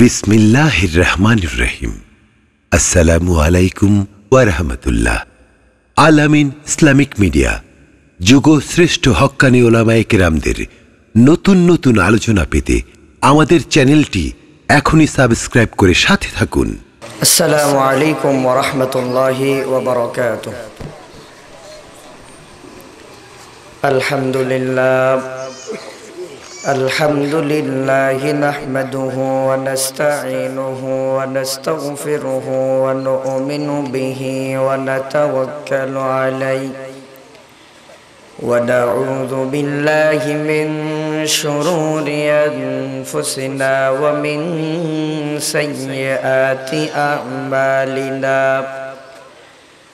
বিসমিল্লাহ রহমান রহিম আসসালামু আলাইকুম ওয়ারহমতুল্লাহ আলামিন ইসলামিক মিডিয়া যুগ যুগশ্রেষ্ঠ হক্কানি ওলামায় কেরামদের নতুন নতুন আলোচনা পেতে আমাদের চ্যানেলটি এখনই সাবস্ক্রাইব করে সাথে থাকুন আসসালামু আলাইকুম ওরহমতুল্লাহি আলহামদুলিল্লাহ الحمد لله نحمده ونستعينه ونستغفره ونؤمن به ونتوكل عليه ونعوذ بالله من شرور أنفسنا ومن سيئات أعمالنا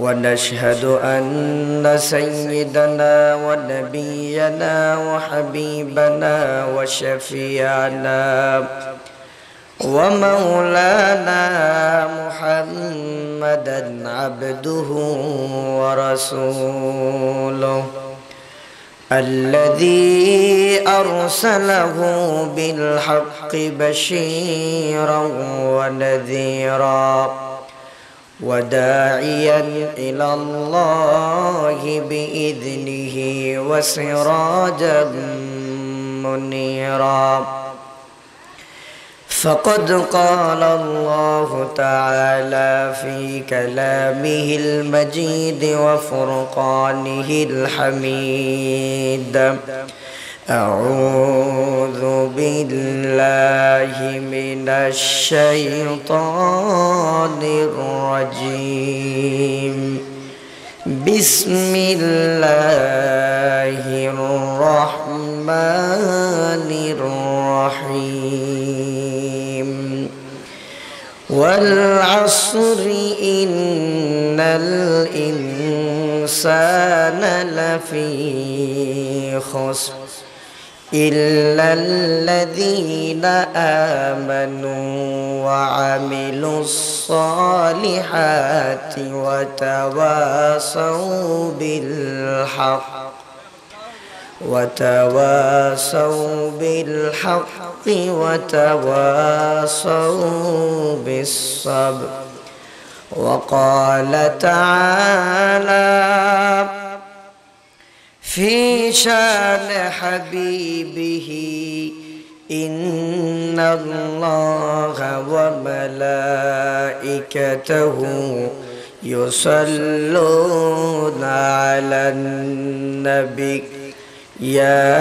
ونشهد أن سيدنا ونبينا وحبيبنا وشفيعنا ومولانا محمدا عبده ورسوله الذي أرسله بالحق بشيرا ونذيرا وداعيا الى الله باذنه وسراجا منيرا فقد قال الله تعالى في كلامه المجيد وفرقانه الحميد أعوذ بالله من الشيطان الرجيم بسم الله الرحمن الرحيم والعصر إن الإنسان لفي خسر إلا الذين آمنوا وعملوا الصالحات وتواصوا بالحق وتواصوا بالحق وتواصوا بالصبر وقال تعالى في شان حبيبه إن الله وملائكته يصلون على النبي يا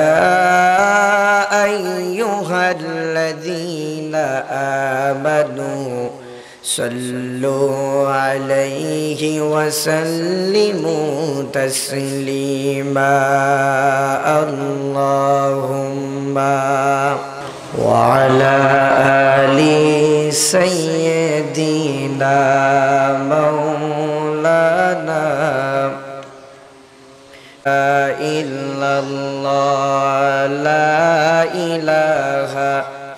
أيها الذين آمنوا صلوا عليه وسلموا تسليما اللهم وعلى آل سيدنا مولانا لا إله إلا الله لا إله إلا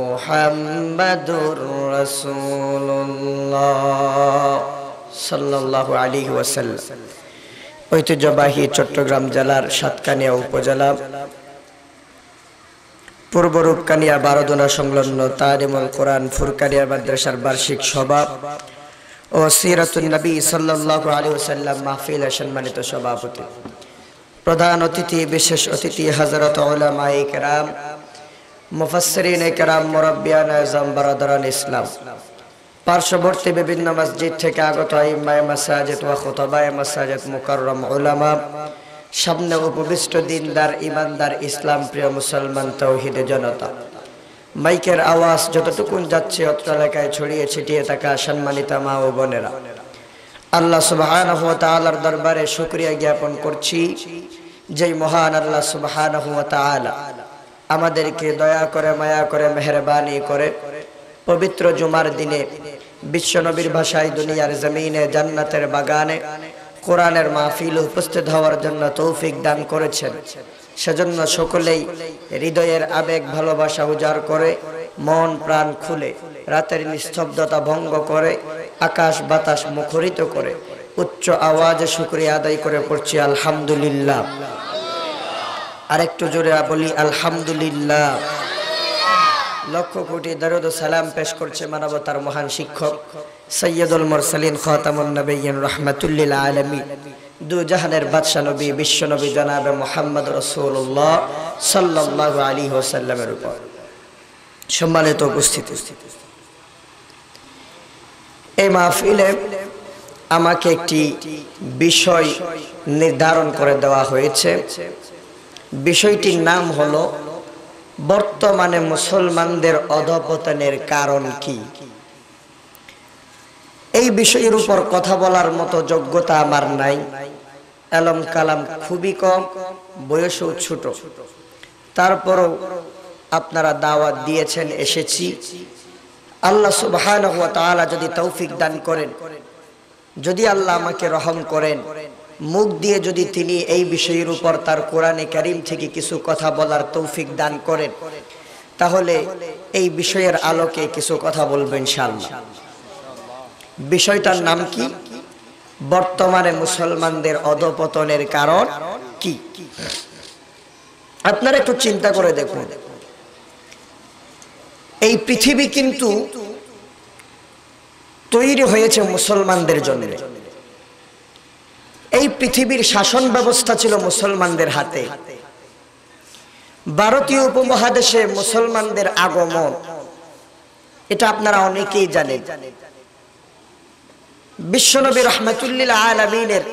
মোহাম্মদুর রসুল্লাহ সাল্লাহ আলী ওয়াসাল্লাম ঐতিহ্যবাহী চট্টগ্রাম জেলার সাতকানিয়া উপজেলা পূর্ব রূপকানিয়া বারোদনা সংলগ্ন তারিমুল কোরআন ফুরকানিয়া মাদ্রাসার বার্ষিক সভা ও সিরাতুন্নবী সাল্লাহ আলী ওসাল্লাম মাহফিল সম্মানিত সভাপতি প্রধান অতিথি বিশেষ অতিথি হজরত ওলামাইক রাম মুফাসরিন কেরাম মোরব্বিয়ান আজম বারাদান ইসলাম পার্শ্ববর্তী বিভিন্ন মসজিদ থেকে আগত ইমায় মাসাজেদ ওয়া খোতবায় মাসাজেদ মুকাররম উলামা সামনে উপবিষ্ট দিনদার ইমানদার ইসলাম প্রিয় মুসলমান তৌহিদে জনতা মাইকের আওয়াজ যতটুকুন যাচ্ছে অত্র এলাকায় ছড়িয়ে ছিটিয়ে থাকা সম্মানিতা মা ও বোনেরা আল্লাহ সুবাহান তালার দরবারে শুক্রিয়া জ্ঞাপন করছি যেই মহান আল্লাহ সুবাহান তালা আমাদেরকে দয়া করে মায়া করে মেহরবানি করে পবিত্র জুমার দিনে বিশ্বনবীর ভাষায় দুনিয়ার জমিনে জান্নাতের বাগানে কোরআনের মাহফিল উপস্থিত হওয়ার জন্য তৌফিক দান করেছেন সেজন্য সকলেই হৃদয়ের আবেগ ভালোবাসা উজাড় করে মন প্রাণ খুলে রাতের নিস্তব্ধতা ভঙ্গ করে আকাশ বাতাস মুখরিত করে উচ্চ আওয়াজে শুক্রিয়া আদায় করে পড়ছি আলহামদুলিল্লাহ আরেকটু জোরে বলি আলহামদুলিল্লাহ লক্ষ কোটি দরদ সালাম পেশ করছে মানবতার মহান শিক্ষক সৈয়দুল মুরসালিন খতামুন নবীন রহমাতুল্লিল আলমী দু জাহানের বাদশাহ নবী বিশ্বনবী জনাবে মোহাম্মদ রসুল্লাহ সাল্লাহ আলী হোসাল্লামের উপর সম্মানিত উপস্থিতি এই মাহফিলে আমাকে একটি বিষয় নির্ধারণ করে দেওয়া হয়েছে বিষয়টির নাম হলো বর্তমানে মুসলমানদের অধপতনের কারণ কি এই বিষয়ের উপর কথা বলার মতো যোগ্যতা আমার নাই এলম কালাম খুবই কম বয়সও ছোট তারপরও আপনারা দাওয়াত দিয়েছেন এসেছি আল্লাহ সুবাহ যদি তৌফিক দান করেন যদি আল্লাহ আমাকে রহম করেন মুখ দিয়ে যদি তিনি এই বিষয়ের উপর তার কোরআনে কারিম থেকে কিছু কথা বলার তৌফিক দান করেন তাহলে এই বিষয়ের আলোকে কিছু কথা বলবেন ইনশাআল্লাহ বিষয়টার নাম কি বর্তমানে মুসলমানদের অধপতনের কারণ কি আপনারা একটু চিন্তা করে দেখুন এই পৃথিবী কিন্তু তৈরি হয়েছে মুসলমানদের জন্য এই পৃথিবীর শাসন ব্যবস্থা ছিল মুসলমানদের হাতে ভারতীয় উপমহাদেশে মুসলমানদের আগমন এটা আপনারা অনেকেই জানেন বিশ্বনবী রহমতুল্লিল আলমিনের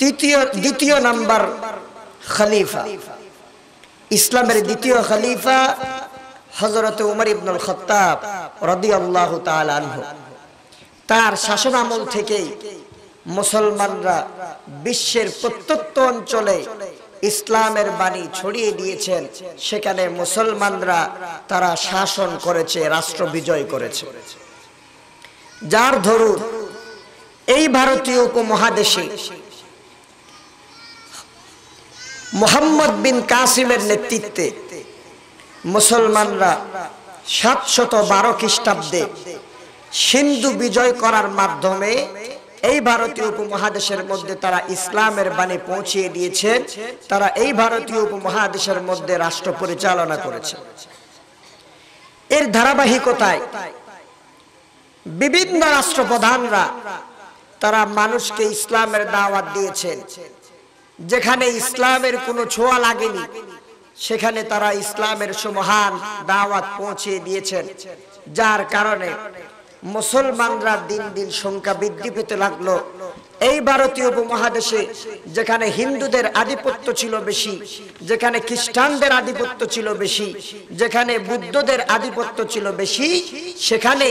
তৃতীয় দ্বিতীয় নাম্বার খলিফা ইসলামের দ্বিতীয় খলিফা হজরত উমর ইবনুল খতাব রদি আল্লাহ তার শাসন আমল থেকেই মুসলমানরা বিশ্বের প্রত্যত্ত অঞ্চলে ইসলামের বাণী ছড়িয়ে দিয়েছেন সেখানে মুসলমানরা তারা শাসন করেছে রাষ্ট্র বিজয় করেছে যার ধরুন এই ভারতীয় উপমহাদেশে মোহাম্মদ বিন কাসিমের নেতৃত্বে মুসলমানরা সাতশত বারো খ্রিস্টাব্দে সিন্ধু বিজয় করার মাধ্যমে এই ভারতীয় উপমহাদেশের মধ্যে তারা ইসলামের বাণী পৌঁছিয়ে দিয়েছে তারা এই ভারতীয় উপমহাদেশের মধ্যে রাষ্ট্র পরিচালনা করেছে এর ধারাবাহিকতায় বিভিন্ন রাষ্ট্রপ্রধানরা তারা মানুষকে ইসলামের দাওয়াত দিয়েছেন যেখানে ইসলামের কোনো ছোঁয়া লাগেনি সেখানে তারা ইসলামের সুমহান দাওয়াত পৌঁছিয়ে দিয়েছেন যার কারণে মুসলমানরা দিন দিন সংখ্যা বৃদ্ধি পেতে লাগলো এই ভারতীয় উপমহাদেশে যেখানে হিন্দুদের আধিপত্য ছিল বেশি যেখানে খ্রিস্টানদের আধিপত্য ছিল বেশি যেখানে বুদ্ধদের আধিপত্য ছিল বেশি সেখানে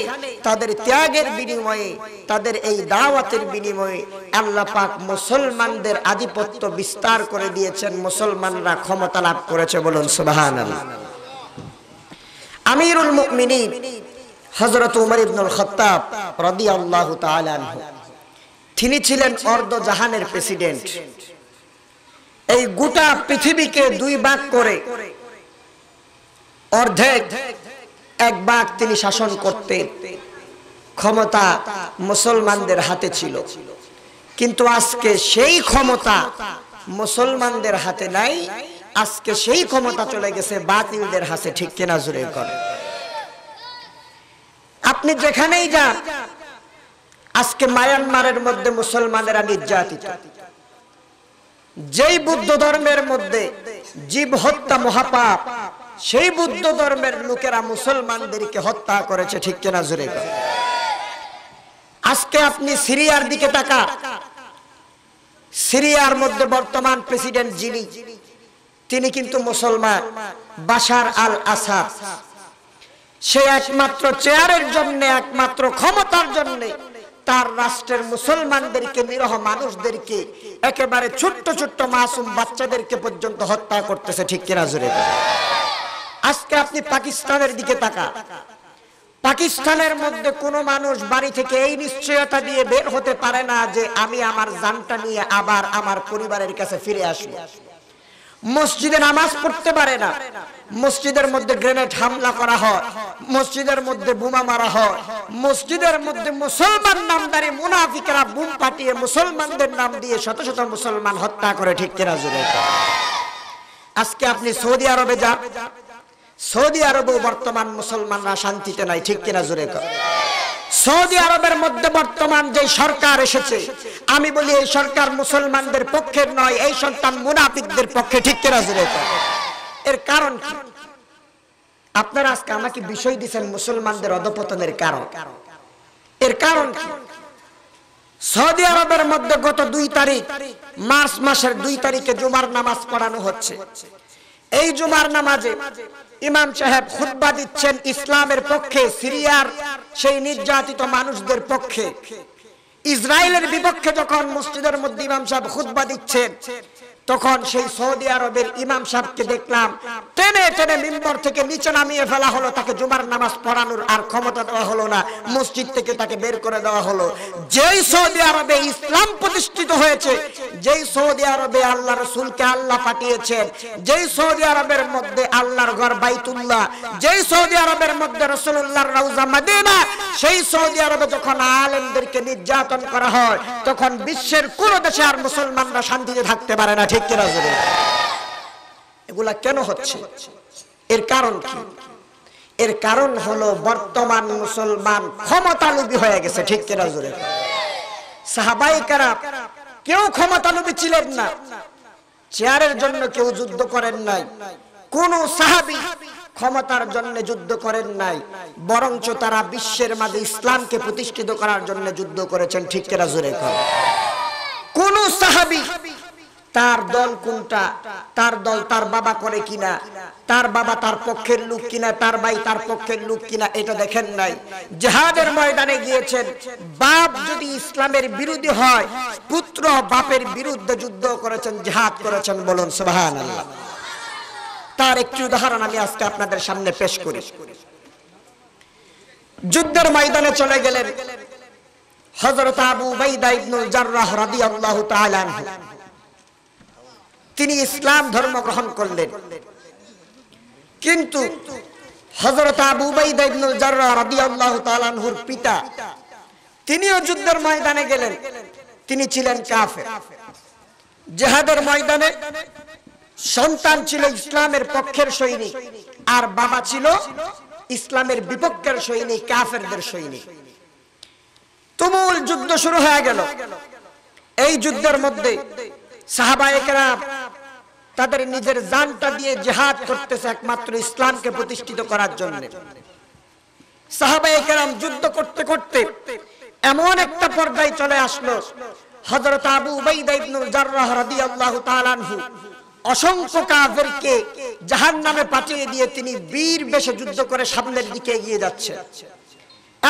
তাদের ত্যাগের বিনিময়ে তাদের এই দাওয়াতের বিনিময়ে আল্লাহ পাক মুসলমানদের আধিপত্য বিস্তার করে দিয়েছেন মুসলমানরা ক্ষমতা লাভ করেছে বলুন সুবহানাল্লাহ আমিরুল মুমিনিন হজরত উমর ইবনুল খত্তাব রদি আল্লাহ তিনি ছিলেন অর্ধ জাহানের প্রেসিডেন্ট এই গোটা পৃথিবীকে দুই বাঘ করে অর্ধেক এক বাঘ তিনি শাসন করতেন ক্ষমতা মুসলমানদের হাতে ছিল কিন্তু আজকে সেই ক্ষমতা মুসলমানদের হাতে নাই আজকে সেই ক্ষমতা চলে গেছে বাতিলদের হাতে ঠিক কেনা জুড়ে করে আপনি যেখানেই যান আজকে মায়ানমারের মধ্যে মুসলমানেরা নির্যাতিত যেই বুদ্ধ ধর্মের মধ্যে জীব হত্যা মহাপাপ সেই বুদ্ধ ধর্মের লোকেরা মুসলমানদেরকে হত্যা করেছে ঠিক কেনা জোরে আজকে আপনি সিরিয়ার দিকে তাকা সিরিয়ার মধ্যে বর্তমান প্রেসিডেন্ট যিনি তিনি কিন্তু মুসলমান বাশার আল আসাদ সে একমাত্র চেয়ারের জন্য একমাত্র ক্ষমতার জন্য তার রাষ্ট্রের মুসলমানদেরকে নিরহ মানুষদেরকে একেবারে ছোট্ট ছোট্ট মাসুম বাচ্চাদেরকে পর্যন্ত হত্যা করতেছে ঠিক কিনা জোরে আজকে আপনি পাকিস্তানের দিকে তাকা পাকিস্তানের মধ্যে কোন মানুষ বাড়ি থেকে এই নিশ্চয়তা দিয়ে বের হতে পারে না যে আমি আমার জানটা নিয়ে আবার আমার পরিবারের কাছে ফিরে আসবো মসজিদে নামাজ পড়তে পারে না মসজিদের মধ্যে গ্রেনেড হামলা করা হয় মসজিদের মধ্যে বোমা মারা হয় মসজিদের মধ্যে মুসলমান নামদারি মুনাফিকরা বুম পাঠিয়ে মুসলমানদের নাম দিয়ে শত শত মুসলমান হত্যা করে ঠিক কিনা জুড়ে আজকে আপনি সৌদি আরবে যান সৌদি আরবেও বর্তমান মুসলমানরা শান্তিতে নাই ঠিক কিনা জোরে সৌদি আরবের মধ্যে বর্তমান যে সরকার এসেছে আমি বলি এই সরকার মুসলমানদের পক্ষে নয় এই সন্তান মুনাফিকদের পক্ষে ঠিক কেরা এর কারণ আপনারা আজকে আমাকে বিষয় দিচ্ছেন মুসলমানদের অধপতনের কারণ এর কারণ সৌদি আরবের মধ্যে গত দুই তারিখ মার্চ মাসের দুই তারিখে জুমার নামাজ পড়ানো হচ্ছে এই জুমার নামাজে ইমাম সাহেব খুদ্া দিচ্ছেন ইসলামের পক্ষে সিরিয়ার সেই নির্যাতিত মানুষদের পক্ষে ইসরায়েলের বিপক্ষে যখন মসজিদের মধ্যে ইমাম সাহেব খুদ্া দিচ্ছেন তখন সেই সৌদি আরবের ইমাম সাহেবকে দেখলাম টেনে টেনে মিম্বর থেকে নিচে নামিয়ে ফেলা হলো তাকে জুমার নামাজ পড়ানোর আর ক্ষমতা দেওয়া হলো না মসজিদ থেকে তাকে বের করে দেওয়া হলো যেই সৌদি আরবে ইসলাম প্রতিষ্ঠিত হয়েছে যেই সৌদি আরবে আল্লাহ রসুলকে আল্লাহ পাঠিয়েছেন যেই সৌদি আরবের মধ্যে আল্লাহর ঘর বাইতুল্লাহ যেই সৌদি আরবের মধ্যে রসুল্লাহর রওজা মাদিনা সেই সৌদি আরবে যখন আলেমদেরকে নির্যাতন করা হয় তখন বিশ্বের কোন দেশে আর মুসলমানরা শান্তিতে থাকতে পারে না এগুলা কেন হচ্ছে এর কারণ কি এর কারণ হলো বর্তমান মুসলমান হয়ে গেছে ঠিক জোরে সাহাবাই কেউ ছিলেন না চেয়ারের জন্য কেউ যুদ্ধ করেন নাই কোন সাহাবি ক্ষমতার জন্য যুদ্ধ করেন নাই বরঞ্চ তারা বিশ্বের মাঝে ইসলামকে প্রতিষ্ঠিত করার জন্য যুদ্ধ করেছেন ঠিক কেনা জোরে কোন সাহাবি তার দল কোনটা তার দল তার বাবা করে কিনা তার বাবা তার পক্ষের লোক কিনা তার ভাই তার পক্ষের লোক কিনা এটা দেখেন নাই জাহাজের ময়দানে গিয়েছেন বাপ যদি ইসলামের বিরোধী হয় পুত্র বাপের বিরুদ্ধে যুদ্ধ করেছেন জাহাজ করেছেন বলুন সুবাহ তার একটি উদাহরণ আমি আজকে আপনাদের সামনে পেশ করি যুদ্ধের ময়দানে চলে গেলেন হজরত আবু বাইদা ইবনুল জাররাহ রাদিয়াল্লাহু তাআলা আনহু তিনি ইসলাম ধর্ম গ্রহণ করলেন কিন্তু হজরত আবুবাইহুর পিতা তিনিও যুদ্ধের ময়দানে গেলেন তিনি ছিলেন কাফে জেহাদের ময়দানে সন্তান ছিল ইসলামের পক্ষের সৈনিক আর বাবা ছিল ইসলামের বিপক্ষের সৈনিক কাফেরদের সৈনিক তুমুল যুদ্ধ শুরু হয়ে গেল এই যুদ্ধের মধ্যে সাহাবায়করা তাদের নিজের জানটা দিয়ে জেহাদ করতেছে একমাত্র ইসলামকে প্রতিষ্ঠিত করার জন্য সাহাবাহাম যুদ্ধ করতে করতে এমন একটা পর্যায়ে চলে আসলো হজরত আবু জাহান্নামে পাঠিয়ে দিয়ে তিনি বীর বেশে যুদ্ধ করে সামনের দিকে এগিয়ে যাচ্ছে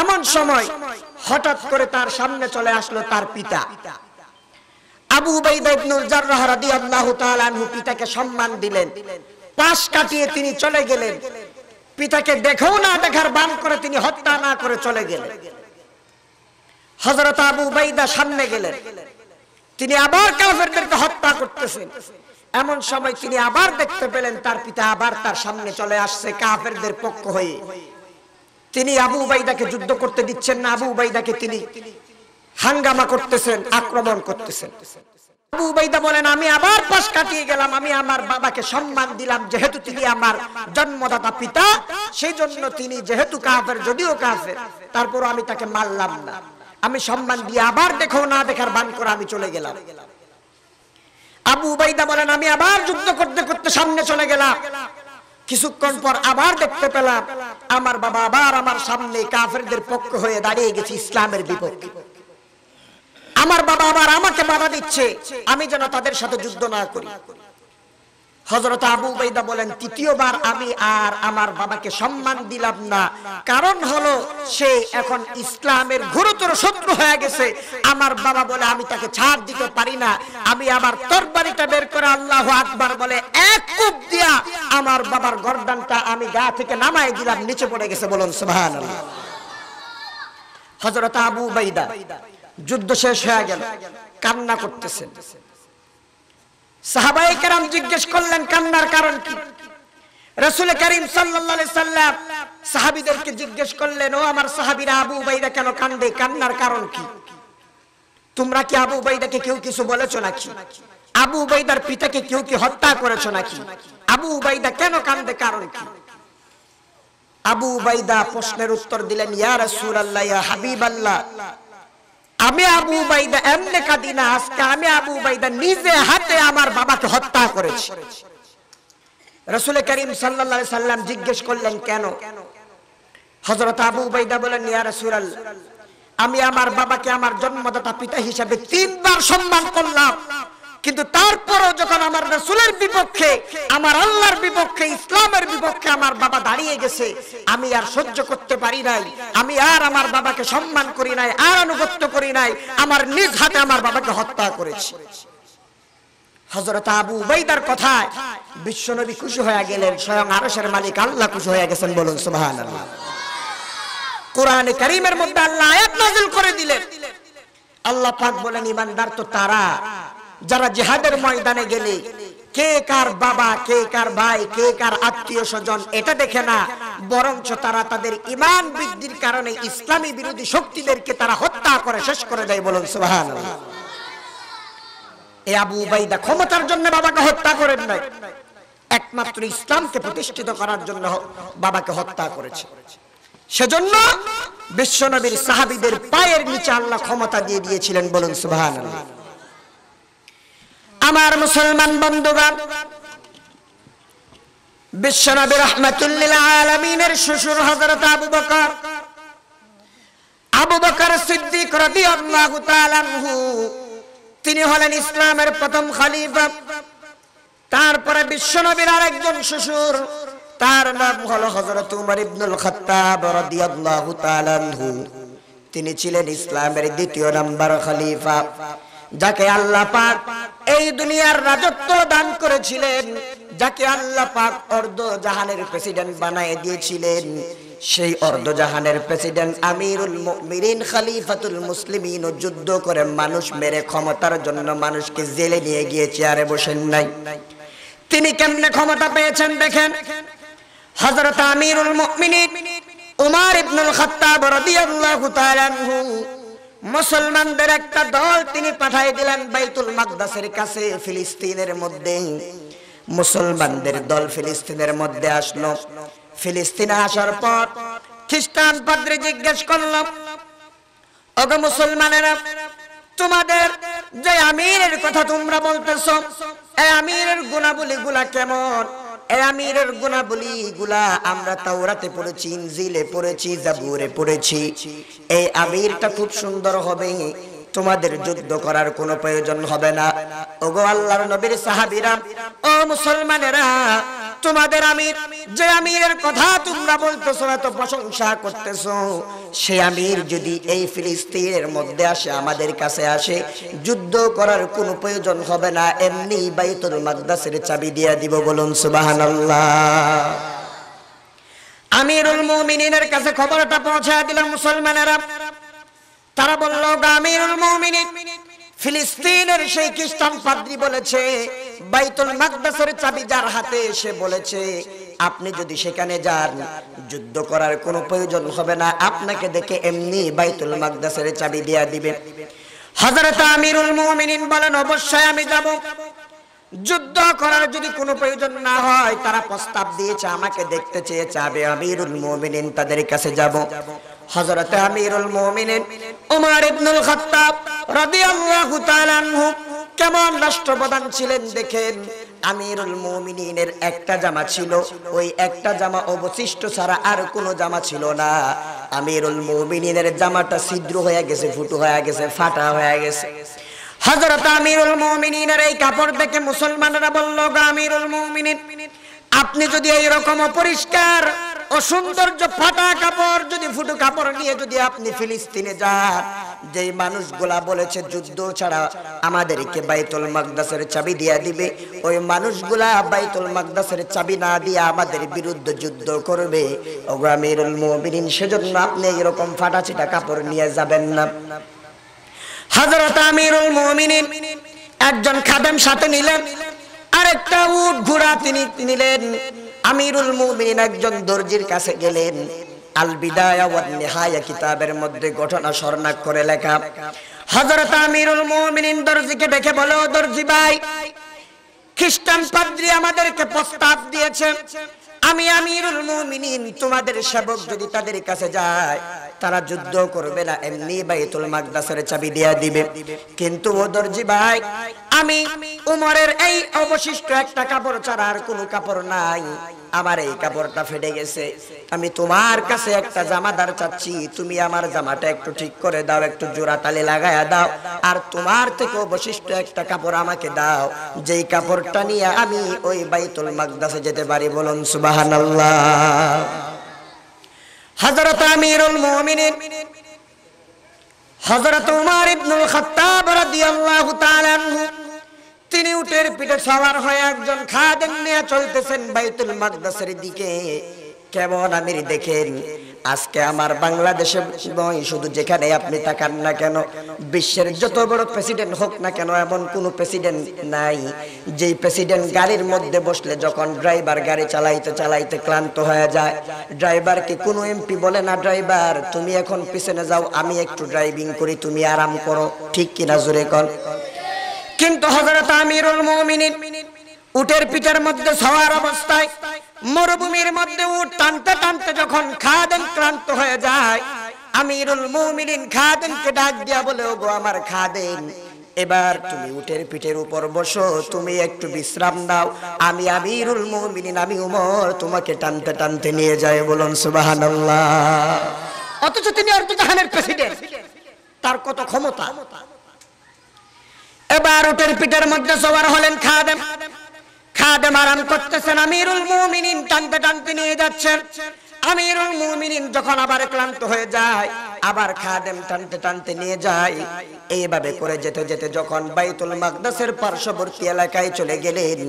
এমন সময় হঠাৎ করে তার সামনে চলে আসলো তার পিতা আবু উবাইদা পিতাকে সম্মান দিলেন পাশ কাটিয়ে তিনি চলে গেলেন পিতাকে দেখো না দেখার বান করে তিনি হত্যা না করে চলে গেলেন হজরত আবু উবাইদা সামনে গেলেন তিনি আবার কাফেরদেরকে হত্যা করতেছেন এমন সময় তিনি আবার দেখতে পেলেন তার পিতা আবার তার সামনে চলে আসছে কাফেরদের পক্ষ হয়ে তিনি আবু বাইদাকে যুদ্ধ করতে দিচ্ছেন না আবু বাইদাকে তিনি হাঙ্গামা করতেছেন আক্রমণ করতেছেন বলেন আমি আবার পাশ কাটিয়ে গেলাম আমি আমার বাবাকে সম্মান দিলাম যেহেতু তিনি আমার জন্মদাতা পিতা সেই জন্য তিনি যেহেতু কাফের যদিও কাফের তারপর আমি তাকে মারলাম না আমি সম্মান দিয়ে আবার দেখো না দেখার বান করে আমি চলে গেলাম আবু উবাইদা বলেন আমি আবার যুদ্ধ করতে করতে সামনে চলে গেলাম কিছুক্ষণ পর আবার দেখতে পেলাম আমার বাবা আবার আমার সামনে কাফেরদের পক্ষ হয়ে দাঁড়িয়ে গেছে ইসলামের বিপক্ষে আমার বাবা আবার আমাকে বাধা দিচ্ছে আমি যেন তাদের সাথে যুদ্ধ না করি হজরত আবু বৈদা বলেন তৃতীয়বার আমি আর আমার বাবাকে সম্মান দিলাম না কারণ হলো সে এখন ইসলামের গুরুতর শত্রু হয়ে গেছে আমার বাবা বলে আমি তাকে ছাড় দিতে পারি না আমি আমার তরবারিটা বের করে আল্লাহ আকবার বলে এক কুপ দিয়া আমার বাবার গর্দানটা আমি গা থেকে নামায় দিলাম নিচে পড়ে গেছে বলুন সুবহানাল্লাহ হজরত আবু বৈদা যুদ্ধ শেষ হয়ে গেল কান্না করতেছেন সাহাবাই কেরাম জিজ্ঞেস করলেন কান্নার কারণ কি রসুল করিম সাল্লাম সাহাবিদেরকে জিজ্ঞেস করলেন ও আমার সাহাবিরা আবু বাইরা কেন কান্দে কান্নার কারণ কি তোমরা কি আবু বাইদাকে কেউ কিছু বলেছো নাকি আবু বাইদার পিতাকে কেউ কি হত্যা করেছো নাকি আবু বাইদা কেন কান্দে কারণ কি আবু বাইদা প্রশ্নের উত্তর দিলেন ইয়া রাসূলুল্লাহ ইয়া হাবিবাল্লাহ আমি আবু উবাইদা এমনি কাঁদি না আজকে আমি আবু উবাইদা নিজে হাতে আমার বাবাকে হত্যা করেছি রসুল করিম সাল্লা সাল্লাম জিজ্ঞেস করলেন কেন হজরত আবু উবাইদা বলেন ইয়া রসুরাল আমি আমার বাবাকে আমার জন্মদাতা পিতা হিসাবে তিনবার সম্মান করলাম কিন্তু তারপরও যখন আমার রসুলের বিপক্ষে আমার আল্লাহর বিপক্ষে ইসলামের বিপক্ষে আমার বাবা দাঁড়িয়ে গেছে আমি আর সহ্য করতে পারি নাই আমি আর আমার বাবাকে সম্মান করি নাই আর আনুগত্য করি নাই আমার নিজ হাতে আমার বাবাকে হত্যা করেছি হজরত আবু উবাইদার কথায় বিশ্বনবী খুশি হয়ে গেলেন স্বয়ং আরসের মালিক আল্লাহ খুশি হয়ে গেছেন বলুন কোরআনে কারীমের মধ্যে আল্লাহ আয়াত নাযিল করে দিলেন আল্লাহ পাক বলেন ইমানদার তো তারা যারা জেহাদের ময়দানে গেলে কে কার বাবা কে কার ভাই কে কার আত্মীয় স্বজন এটা দেখে না বরঞ্চ তারা তাদের ইমান বৃদ্ধির কারণে ইসলামী বিরোধী শক্তিদেরকে তারা হত্যা করে শেষ করে দেয় বলুন সুহান এ আবু উবাইদা ক্ষমতার জন্য বাবাকে হত্যা করেন নাই একমাত্র ইসলামকে প্রতিষ্ঠিত করার জন্য বাবাকে হত্যা করেছে সেজন্য বিশ্বনবীর সাহাবিদের পায়ের নিচে আল্লাহ ক্ষমতা দিয়ে দিয়েছিলেন বলুন সুবাহ আমার মুসলমান বন্ধুগণ বিশ্বনবী রহমাতুল্লিল আলমিনের শ্বশুর হজরত আবু বকর আবু বকর সিদ্দিক রবি তিনি হলেন ইসলামের প্রথম খলিফা তারপরে বিশ্বনবীর আরেকজন শ্বশুর তার নাম হলো হজরত উমর ইবনুল খত্তাব রাদিয়াল্লাহু তাআলা তিনি ছিলেন ইসলামের দ্বিতীয় নাম্বার খলিফা যাকে আল্লাহ পাক এই দুনিয়ার রাজত্ব দান করেছিলেন যাকে আল্লাহ পাক অর্ধ জাহানের প্রেসিডেন্ট বানিয়ে দিয়েছিলেন সেই অর্ধ জাহানের প্রেসিডেন্ট আমিরুল মুমিনিন খলিফাতুল মুসলিমিন যুদ্ধ করে মানুষ মেরে ক্ষমতার জন্য মানুষকে জেলে নিয়ে গিয়ে চেয়ারে বসেন নাই তিনি কেমনে ক্ষমতা পেয়েছেন দেখেন হযরত আমিরুল মুমিনিন উমার ইবনুল খাত্তাব রাদিয়াল্লাহু তাআলা আনহু মুসলমানদের একটা দল তিনি পাঠাই দিলেন বাইতুল মাকদাসের কাছে ফিলিস্তিনের মধ্যে মুসলমানদের দল ফিলিস্তিনের মধ্যে আসলো ফিলিস্তিনে আসার পর খ্রিস্টান পাদ্রি জিজ্ঞেস করলাম ওগো মুসলমানেরা তোমাদের যে আমিরের কথা তোমরা বলতেছো এই আমিরের গুণাবলী গুলা কেমন আমিরের গুণাবলী গুলা আমরা তাওরাতে পড়েছি ইনজিলে পড়েছি জাবুরে পড়েছি এই আমিরটা খুব সুন্দর হবে তোমাদের যুদ্ধ করার কোনো প্রয়োজন হবে না ওগো আল্লাহর নবীর সাহাবিরা ও মুসলমানেরা তোমাদের আমির যে আমিরের কথা তোমরা বলতেছো এত প্রশংসা করতেছো সে আমির যদি এই ফিলিস্তিনের মধ্যে আসে আমাদের কাছে আসে যুদ্ধ করার কোনো প্রয়োজন হবে না এমনি বাইতুল মাদ্রাসের চাবি দিয়া দিব বলুন সুবহানাল্লাহ আমিরুল মুমিনিনের কাছে খবরটা পৌঁছায় দিলাম মুসলমানেরা তারা বলল গামিরুল মুমিনিন ফিলিস্তিনের সেই খ্রিস্টান পাদ্রি বলেছে বাইতুল মাকদাসের চাবি যার হাতে এসে বলেছে আপনি যদি সেখানে যান যুদ্ধ করার কোনো প্রয়োজন হবে না আপনাকে দেখে এমনি বাইতুল মাকদাসের চাবি দিয়া দিবে হযরত আমিরুল মুমিনিন বলেন অবশ্যই আমি যাব যুদ্ধ করার যদি কোনো প্রয়োজন না হয় তারা প্রস্তাব দিয়েছে আমাকে দেখতে চেয়েছে আবে আমিরুল মুমিনিন তাদের কাছে যাব হযরত আমিরুল মুমিনিন ইবনুল খাত্তাব রাদিয়াল্লাহু তাআলা আনহু কেমন রাষ্ট্রপ্রধান ছিলেন দেখেন আমিরুল মুমিনিনের একটা জামা ছিল ওই একটা জামা অবশিষ্ট ছাড়া আর কোনো জামা ছিল না আমিরুল মুমিনিনের জামাটা ছিদ্র হয়ে গেছে ফুটো হয়ে গেছে ফাটা হয়ে গেছে হযরত আমিরুল মুমিনিনের এই কাপড় দেখে মুসলমানরা বলল আমিরুল মুমিনিন আপনি যদি এইরকম অপরিষ্কার ও অসৌন্দর্য ফাটা কাপড় যদি ফুটো কাপড় নিয়ে যদি আপনি ফিলিস্তিনে যান যে মানুষগুলা বলেছে যুদ্ধ ছাড়া আমাদেরকে বাইতুল মাকদাসের চাবি দিয়া দিবে ওই মানুষগুলা বাইতুল মাকদাসের চাবি না দিয়ে আমাদের বিরুদ্ধে যুদ্ধ করবে ও ওগ্রামেরুল মুমিনিন সেজন্য আপনি এরকম ফাটা ছিটা কাপড় নিয়ে যাবেন না হযরত আমিরুল মুমিনিন একজন খাদেম সাথে নিলেন আরেকটা উট ঘোড়া তিনি নিলেন আমিরুল মুমিন একজন দর্জির কাছে গেলেন আল কিতাবের মধ্যে ঘটনা করে লেখা আমিরুল দর্জিকে দেখে বলো দর্জি ভাই খ্রিস্টান পাদ্রী আমাদেরকে প্রস্তাব দিয়েছেন আমি আমিরুল মুমিনিন তোমাদের সেবক যদি তাদের কাছে যায় তারা যুদ্ধ করবে না এমনি বাইতুল মাকদাসের চাবি দিয়া দিবে কিন্তু ও দর্জি ভাই আমি উমরের এই অবশিষ্ট একটা কাপড় ছাড়া আর কোনো কাপড় নাই আমার এই কাপড়টা ফেটে গেছে আমি তোমার কাছে একটা জামাদার চাচ্ছি তুমি আমার জামাটা একটু ঠিক করে দাও একটু জোড়া তালে লাগায়া দাও আর তোমার থেকে বৈশিষ্ট্য একটা কাপড় আমাকে দাও যেই কাপড়টা নিয়ে আমি ওই বাইতুল মাকদাসে যেতে পারি বলুন সুবহানাল্লাহ হযরত আমিরুল মুমিনিন হযরত উমর ইবনুল খাত্তাব রাদিয়াল্লাহু তাআলা আনহু তিনি উটের পিঠে সবার হয়ে একজন খাদেন নিয়ে চলতেছেন বাইতুল মাদাসের দিকে কেমন আমি দেখেন আজকে আমার বাংলাদেশে নয় শুধু যেখানে আপনি তাকান না কেন বিশ্বের যত বড় প্রেসিডেন্ট হোক না কেন এমন কোনো প্রেসিডেন্ট নাই যেই প্রেসিডেন্ট গাড়ির মধ্যে বসলে যখন ড্রাইভার গাড়ি চালাইতে চালাইতে ক্লান্ত হয়ে যায় ড্রাইভারকে কোনো এমপি বলে না ড্রাইভার তুমি এখন পিছনে যাও আমি একটু ড্রাইভিং করি তুমি আরাম করো ঠিক কিনা জোরে কর কিন্তু হজরত আমিরুল মুমিনিন উটের পিঠের মধ্যে সওয়ার অবস্থায় মরুভূমির মধ্যে উট টানতে টানতে যখন খাদেন ক্লান্ত হয়ে যায় আমিরুল মুমিনিন খাদেনকে ডাক দিয়া বলে ওগো আমার খাদেন এবার তুমি উটের পিঠের উপর বসো তুমি একটু বিশ্রাম দাও আমি আমিরুল মুমিনিন আমি উমর তোমাকে টানতে টানতে নিয়ে যায় বলুন সুবহানাল্লাহ অথচ তিনি অর্থ জাহানের প্রেসিডেন্ট তার কত ক্ষমতা এবার উটের পিঠের মধ্যে সবার হলেন খাদেম খাদেম আরাম করতেছেন আমিরুল মুমিনিন টানতে টানতে নিয়ে যাচ্ছেন আমিরুল মুমিনিন যখন আবার ক্লান্ত হয়ে যায় আবার খাদেম টানতে টানতে নিয়ে যায় এইভাবে করে যেতে যেতে যখন বাইতুল মাকদাসের পার্শ্ববর্তী এলাকায় চলে গেলেন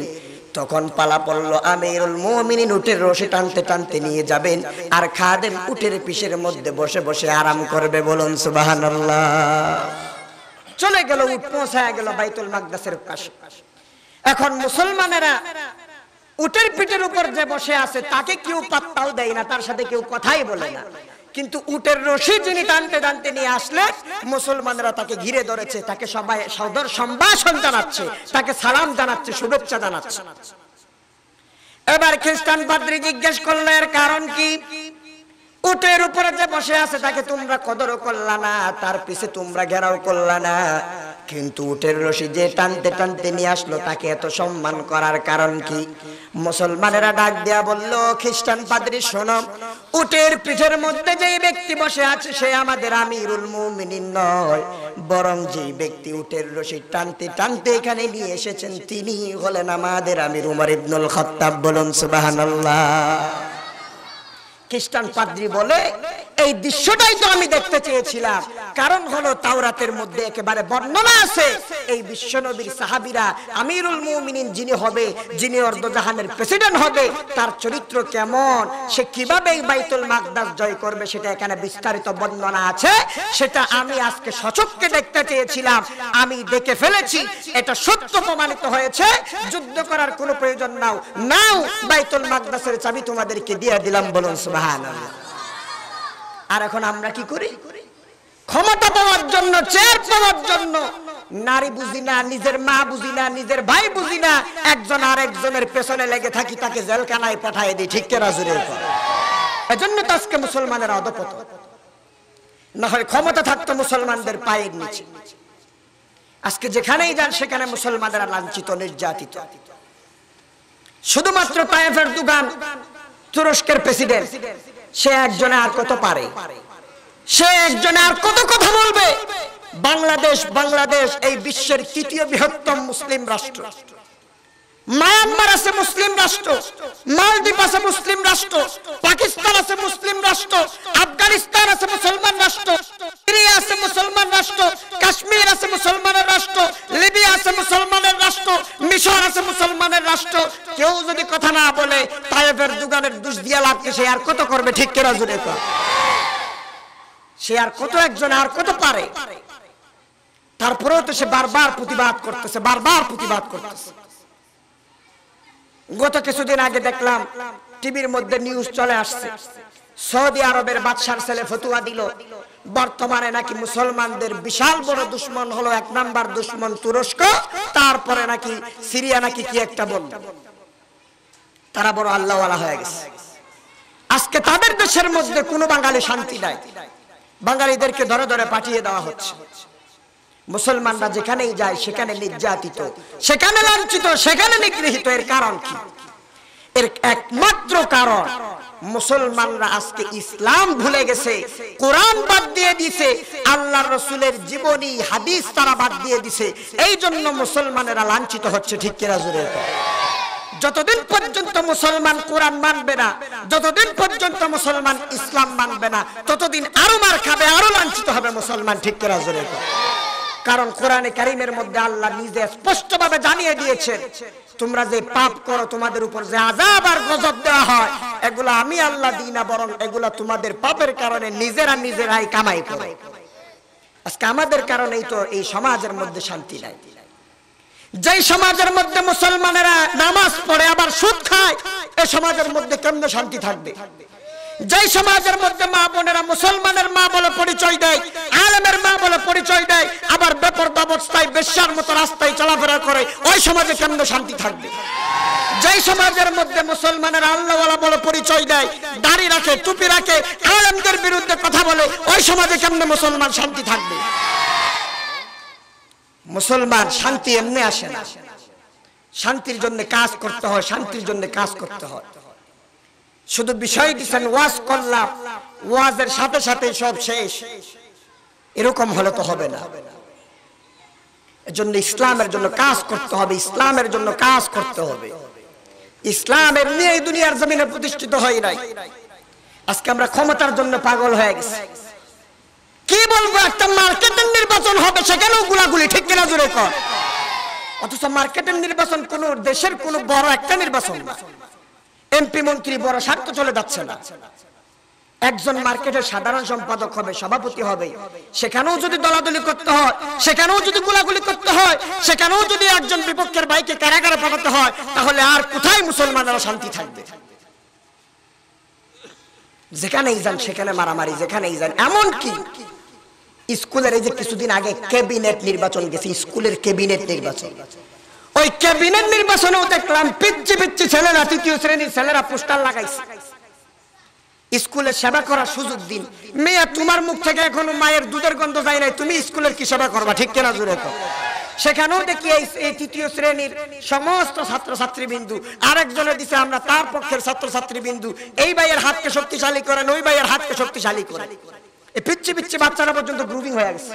তখন পালা পড়ল আমিরুল মুমিনিন উটের রশি টানতে টানতে নিয়ে যাবেন আর খাদেম উটের পিসের মধ্যে বসে বসে আরাম করবে বলুন সুবহানাল্লাহ চলে গেল উট পৌঁছায় গেল বাইতুল মাকদাসের পাশে এখন মুসলমানেরা উটের পিঠের উপর যে বসে আছে তাকে কেউ পাত্তাও দেয় না তার সাথে কেউ কথাই বলে না কিন্তু উটের রশি যিনি টানতে টানতে নিয়ে আসলে মুসলমানরা তাকে ঘিরে ধরেছে তাকে সবাই সদর সম্ভাষণ জানাচ্ছে তাকে সালাম জানাচ্ছে শুভেচ্ছা জানাচ্ছে এবার খ্রিস্টান পাদ্রী জিজ্ঞেস করলো এর কারণ কি উটের উপরে যে বসে আছে তাকে তোমরা কদরও করলা না তার পিছে তোমরা ঘেরাও করলা না কিন্তু উটের রশি যে টানতে টানতে নিয়ে আসলো তাকে এত সম্মান করার কারণ কি মুসলমানেরা ডাক দেয়া বলল খ্রিস্টান পাদ্রী শোনো উটের পিঠের মধ্যে যেই ব্যক্তি বসে আছে সে আমাদের আমিরুল মুমিনিন নয় বরং যেই ব্যক্তি উটের রশি টানতে টানতে এখানে নিয়ে এসেছেন তিনি হলেন আমাদের আমির উমর ইবনুল খাত্তাব বলুন সুবহানাল্লাহ খ্রিস্টান পাদ্রি বলে এই দৃশ্যটাই তো আমি দেখতে চেয়েছিলাম কারণ হলো তাওরাতের মধ্যে একেবারে বর্ণনা আছে এই বিশ্বনবীর সাহাবিরা আমিরুল মুমিনিন যিনি হবে যিনি অর্ধজাহানের প্রেসিডেন্ট হবে তার চরিত্র কেমন সে কিভাবে এই বাইতুল মাকদাস জয় করবে সেটা এখানে বিস্তারিত বর্ণনা আছে সেটা আমি আজকে সচককে দেখতে চেয়েছিলাম আমি দেখে ফেলেছি এটা সত্য প্রমাণিত হয়েছে যুদ্ধ করার কোনো প্রয়োজন নাও নাও বাইতুল মাকদাসের চাবি তোমাদেরকে দিয়ে দিলাম বলুন সুবহানাল্লাহ আর এখন আমরা কি করি ক্ষমতা পাওয়ার জন্য চেয়ার পাওয়ার জন্য নারী বুঝি না নিজের মা বুঝি না নিজের ভাই বুঝি না একজন আর একজনের পেছনে লেগে থাকি তাকে জেলখানায় পাঠায় দিই ঠিক কেরা জুড়ে এজন্য তো আজকে মুসলমানের অধপত না হয় ক্ষমতা থাকতো মুসলমানদের পায়ের নিচে আজকে যেখানেই যান সেখানে মুসলমানেরা লাঞ্ছিত নির্যাতিত শুধুমাত্র তায়েফের দুগান তুরস্কের প্রেসিডেন্ট সে একজনে আর কত পারে সে একজনে আর কত কথা বলবে বাংলাদেশ বাংলাদেশ এই বিশ্বের তৃতীয় বৃহত্তম মুসলিম রাষ্ট্র মায়ানমার আছে মুসলিম রাষ্ট্র মালদ্বীপ আছে মুসলিম রাষ্ট্র পাকিস্তান আছে মুসলিম রাষ্ট্র আফগানিস্তান আছে মুসলমান রাষ্ট্র সিরিয়া আছে মুসলমান রাষ্ট্র কাশ্মীর আছে মুসলমানের রাষ্ট্র লিবিয়া আছে মুসলমানের রাষ্ট্র মিশর আছে মুসলমানের রাষ্ট্র কেউ যদি কথা না বলে তায়েফের দুগানের দুষ দিয়া লাভকে সে আর কত করবে ঠিক কেনা জুড়ে তো সে আর কত একজন আর কত পারে তারপরেও তো সে বারবার প্রতিবাদ করতেছে বারবার প্রতিবাদ করতেছে গত কিছুদিন আগে দেখলাম টিভির মধ্যে নিউজ চলে আসছে সৌদি আরবের বাদশার ছেলে ফতুয়া দিল বর্তমানে নাকি মুসলমানদের বিশাল বড় দুশ্মন হলো এক নাম্বার দুশ্মন তুরস্ক তারপরে নাকি সিরিয়া নাকি কি একটা বলল তারা বড় আল্লাহ হয়ে গেছে আজকে তাদের দেশের মধ্যে কোনো বাঙালি শান্তি নাই বাঙালিদেরকে ধরে ধরে পাঠিয়ে দেওয়া হচ্ছে মুসলমানরা যেখানেই যায় সেখানে নির্যাতিত সেখানে লাঞ্ছিত সেখানে নিগৃহীত এর কারণ কি এর একমাত্র কারণ মুসলমানরা আজকে ইসলাম ভুলে গেছে কোরআন বাদ দিয়ে দিছে আল্লাহ রসুলের জীবনী হাদিস তারা বাদ দিয়ে দিছে এই জন্য মুসলমানেরা লাঞ্ছিত হচ্ছে ঠিক কেরা জোরে যতদিন পর্যন্ত মুসলমান কোরআন মানবে না যতদিন পর্যন্ত মুসলমান ইসলাম মানবে না ততদিন আরো মার খাবে আরো লাঞ্ছিত হবে মুসলমান ঠিক কেরা জোরে কারণ কোরআনে কারিমের মধ্যে আল্লাহ নিজে স্পষ্টভাবে জানিয়ে দিয়েছেন তোমরা যে পাপ করো তোমাদের উপর যে আজাব আর গজব দেওয়া হয় এগুলো আমি আল্লাহ দিই না বরং এগুলো তোমাদের পাপের কারণে নিজেরা নিজেরাই কামাই করে আজকে আমাদের কারণেই তো এই সমাজের মধ্যে শান্তি নাই যে সমাজের মধ্যে মুসলমানেরা নামাজ পড়ে আবার সুদ খায় এ সমাজের মধ্যে কেমন শান্তি থাকবে যে সমাজের মধ্যে মা বোনেরা মুসলমানের মা বলে পরিচয় দেয় আলেমের মা বলে পরিচয় দেয় আবার বেপর অবস্থায় বেশার মতো রাস্তায় চলাফেরা করে ওই সমাজে কেমন শান্তি থাকবে যে সমাজের মধ্যে মুসলমানের আল্লাহওয়ালা বলে পরিচয় দেয় দাড়ি রাখে টুপি রাখে আলেমদের বিরুদ্ধে কথা বলে ওই সমাজে কেমন মুসলমান শান্তি থাকবে মুসলমান শান্তি এমনি আসে না শান্তির জন্য কাজ করতে হয় শান্তির জন্য কাজ করতে হয় শুধু বিষয় দিচ্ছেন ওয়াজ করলাম ওয়াজের সাথে সাথে সব শেষ এরকম হলে তো হবে না জন্য ইসলামের জন্য কাজ করতে হবে ইসলামের জন্য কাজ করতে হবে ইসলাম এমনি এই দুনিয়ার জমিনে প্রতিষ্ঠিত হয় নাই আজকে আমরা ক্ষমতার জন্য পাগল হয়ে গেছি কি বলবো একটা মার্কেটের নির্বাচন হবে সেখানেও গুলাগুলি ঠিক কিনা জোরে কর অথচ মার্কেটের নির্বাচন কোন দেশের কোন বড় একটা নির্বাচন নির্বাচন এমপি মন্ত্রী বড় স্বার্থ চলে যাচ্ছে না একজন মার্কেটের সাধারণ সম্পাদক হবে সভাপতি হবে সেখানেও যদি দলাদলি করতে হয় সেখানেও যদি গোলাগুলি করতে হয় সেখানেও যদি একজন বিপক্ষের বাইকে কারাগারে পাঠাতে হয় তাহলে আর কোথায় মুসলমানেরা শান্তি থাকবে যেখানেই যান সেখানে মারামারি যেখানেই যান এমন কি স্কুলের এই যে কিছুদিন আগে ক্যাবিনেট নির্বাচন গেছে স্কুলের ক্যাবিনেট নির্বাচন ওই ক্যাবিনেট নির্বাচনেও দেখলাম পিচ্ছি পিচ্ছি ছেলেরা তৃতীয় শ্রেণীর ছেলেরা পোস্টার লাগাইছে স্কুলে সেবা করা সুযোগ দিন মেয়ে তোমার মুখ থেকে এখনো মায়ের দুধের গন্ধ যায় নাই তুমি স্কুলের কি সেবা করবা ঠিক কেনা জুড়ে তো সেখানেও দেখি এই তৃতীয় শ্রেণীর সমস্ত বিন্দু আরেকজনে দিছে আমরা তার পক্ষের বিন্দু এই ভাইয়ের হাতকে শক্তিশালী করেন ওই ভাইয়ের হাতকে শক্তিশালী করেন এই পিচ্ছি পিচ্ছি বাচ্চারা পর্যন্ত গ্রুপিং হয়ে গেছে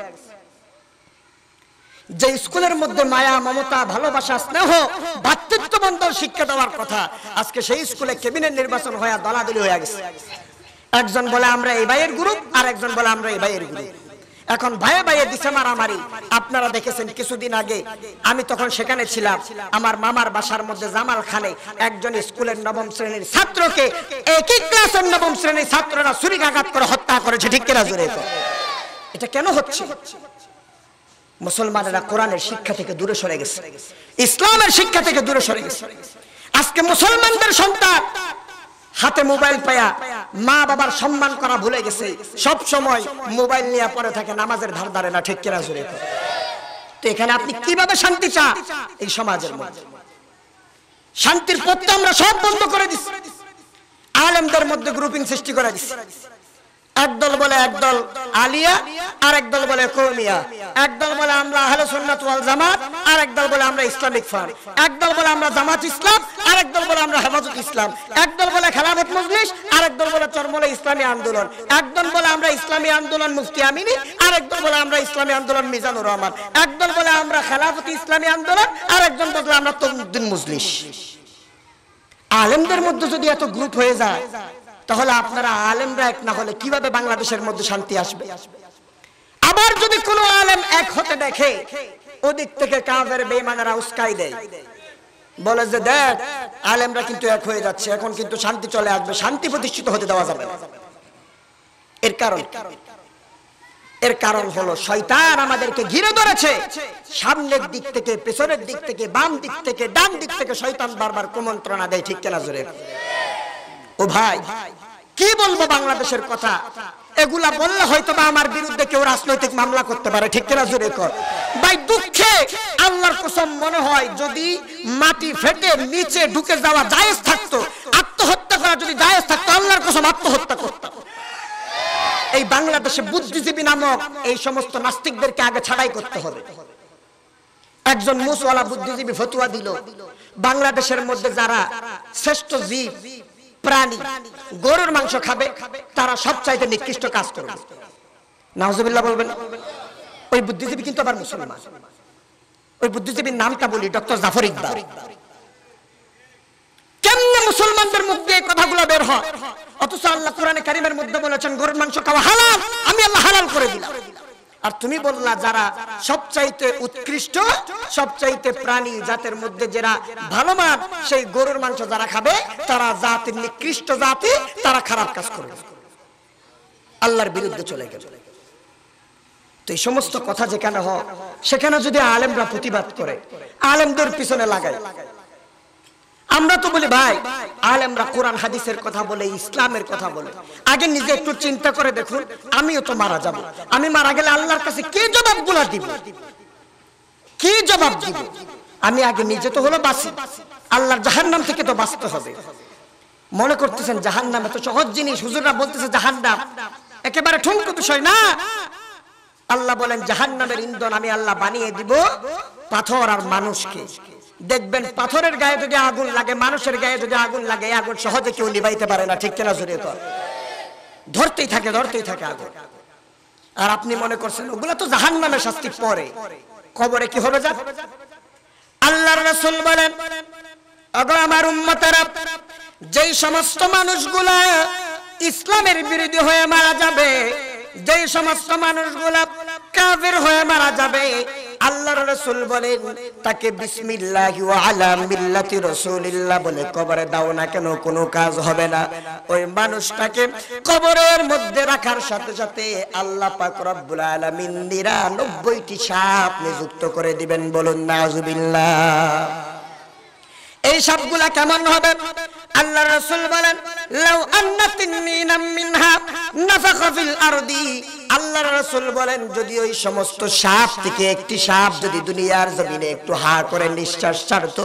যে স্কুলের মধ্যে মায়া মমতা ভালোবাসা স্নেহ ভাতৃত্ব ভাতৃত্ববন্ধন শিক্ষা দেওয়ার কথা আজকে সেই স্কুলে কেবিনেট নির্বাচন হয়ে দলাদলি হয়ে গেছে একজন বলে আমরা এই ভাইয়ের গ্রুপ আর একজন বলে আমরা এই ভাইয়ের গ্রুপ এখন ভাই ভাইয়ে দিছে মারামারি আপনারা দেখেছেন কিছুদিন আগে আমি তখন সেখানে ছিলাম আমার মামার বাসার মধ্যে জামাল খানে একজন স্কুলের নবম শ্রেণীর ছাত্রকে একই ক্লাসের নবম শ্রেণীর ছাত্ররা ছুরিকাঘাত করে হত্যা করেছে ঠিক কেনা জুড়ে এটা কেন হচ্ছে মুসলমানেরা কোরআনের শিক্ষা থেকে দূরে সরে গেছে ইসলামের শিক্ষা থেকে দূরে সরে গেছে আজকে মুসলমানদের সন্তান হাতে মোবাইল পায়া মা বাবার সম্মান করা ভুলে গেছে সব সময় মোবাইল নিয়ে পড়ে থাকে নামাজের ধার ধারে না ঠিক কেনা জুড়ে তো এখানে আপনি কিভাবে শান্তি চান এই সমাজের মধ্যে শান্তির পথটা আমরা সব বন্ধ করে দিচ্ছি আলেমদের মধ্যে গ্রুপিং সৃষ্টি করে দিচ্ছি একদল বলে একদল আলিয়া আর একদল বলে কৌমিয়া একদল বলে আমরা আহলে সন্ন্যত ওয়াল জামাত আর একদল বলে আমরা ইসলামিক ফার একদল বলে আমরা জামাত ইসলাম আর একদল বলে আমরা হেফাজত ইসলাম একদল বলে খেলাফত মজলিস আর একদল বলে চরমলে ইসলামী আন্দোলন একদল বলে আমরা ইসলামী আন্দোলন মুফতি আমিনী আর একদল বলে আমরা ইসলামী আন্দোলন মিজানুর রহমান একদল বলে আমরা খেলাফত ইসলামী আন্দোলন আর একজন বলে আমরা তরুদ্দিন মজলিস আলেমদের মধ্যে যদি এত গ্রুপ হয়ে যায় তাহলে আপনারা আলেমরা এক না হলে কিভাবে বাংলাদেশের মধ্যে শান্তি আসবে আবার যদি কোন আলেম এক হতে দেখে ওদিক থেকে কাঁধের বেইমানেরা উস্কাই দেয় বলে যে দেখ আলেমরা কিন্তু এক হয়ে যাচ্ছে এখন কিন্তু শান্তি চলে আসবে শান্তি প্রতিষ্ঠিত হতে দেওয়া যাবে এর কারণ এর কারণ হলো শয়তান আমাদেরকে ঘিরে ধরেছে সামনের দিক থেকে পেছনের দিক থেকে বাম দিক থেকে ডান দিক থেকে শয়তান বারবার কুমন্ত্রণা দেয় ঠিক কেনা জোরে ও ভাই কি বলবো বাংলাদেশের কথা এগুলা বললে হয়তো বা আমার বিরুদ্ধে কেউ রাজনৈতিক মামলা করতে পারে ঠিক কিনা জোরে কর ভাই দুঃখে আল্লাহর কসম মনে হয় যদি মাটি ফেটে নিচে ঢুকে যাওয়া জায়েজ থাকতো আত্মহত্যা করা যদি জায়েজ থাকতো আল্লাহর কসম আত্মহত্যা করতো এই বাংলাদেশে বুদ্ধিজীবী নামক এই সমস্ত নাস্তিকদেরকে আগে ছাড়াই করতে হবে একজন মুসওয়ালা বুদ্ধিজীবী ফতুয়া দিল বাংলাদেশের মধ্যে যারা শ্রেষ্ঠ জীব প্রাণী গরুর মাংস খাবে তারা সবচাইতে নিকৃষ্ট কাজ করবে নাহজবিল্লাহ বলবেন ওই বুদ্ধিজীবী কিন্তু আবার মুসলমান ওই বুদ্ধিজীবীর নামটা বলি ডক্টর জাফর ইকবাল কেমনে মুসলমানদের মধ্যে কথাগুলো বের হয় অথচ আল্লাহ কোরআনে কারিমের মধ্যে বলেছেন গরুর মাংস খাওয়া হালাল আমি আল্লাহ হালাল করে দিলাম আর তুমি বললা যারা সবচাইতে উৎকৃষ্ট সবচাইতে প্রাণী জাতের মধ্যে যারা ভালো মান সেই গরুর মাংস যারা খাবে তারা জাতি নিকৃষ্ট জাতি তারা খারাপ কাজ করবে আল্লাহর বিরুদ্ধে চলে গেল তো এই সমস্ত কথা যেখানে হয় সেখানে যদি আলেমরা প্রতিবাদ করে আলেমদের পিছনে লাগায় আমরা তো বলি ভাই আলেমরা কোরআন হাদিসের কথা বলে ইসলামের কথা বলে আগে নিজে একটু চিন্তা করে দেখুন আমিও তো মারা যাব আমি মারা গেলে আল্লাহর কাছে কে জবাব গুলা দিব কি জবাব দিব আমি আগে নিজে তো হলো বাসি আল্লাহর জাহান নাম থেকে তো বাঁচতে হবে মনে করতেছেন জাহান নাম এত সহজ জিনিস হুজুররা বলতেছে জাহান নাম একেবারে ঠুমকো বিষয় না আল্লাহ বলেন জাহান নামের ইন্ধন আমি আল্লাহ বানিয়ে দিব পাথর আর মানুষকে দেখবেন পাথরের গায়ে যদি আগুন লাগে মানুষের গায়ে যদি আগুন লাগে আগুন সহজে কেউ নিবাইতে পারে না ঠিক কেনা জড়িয়ে তো ধরতেই থাকে ধরতেই থাকে আগুন আর আপনি মনে করছেন ওগুলো তো জাহান নামে শাস্তি পরে কবরে কি হবে যা আল্লাহ রাসূল বলেন আগো আমার উম্মতারা যেই সমস্ত মানুষগুলা ইসলামের বিরোধী হয়ে মারা যাবে যেই সমস্ত মানুষগুলা কাফের হয়ে মারা যাবে আল্লাহর রাসূল বলেন তাকে বিসমিল্লাহি ওয়া আলা মিল্লাতি রাসূলিল্লাহ বলে কবরে দাও না কেন কোনো কাজ হবে না ওই মানুষটাকে কবরের মধ্যে রাখার সাথে সাথে আল্লাহ পাক রব্বুল আলামিন 99টি সাপ নিযুক্ত করে দিবেন বলুন নাউজুবিল্লাহ এই সবগুলা কেমন হবে আল্লাহ রসুল বলেন লাউ মিনহা ফিল আরদি রাসূল বলেন যদি ওই সমস্ত সাপ থেকে একটি সাপ যদি দুনিয়ার জমিনে একটু হা করে নিঃশ্বাস ছাড়ত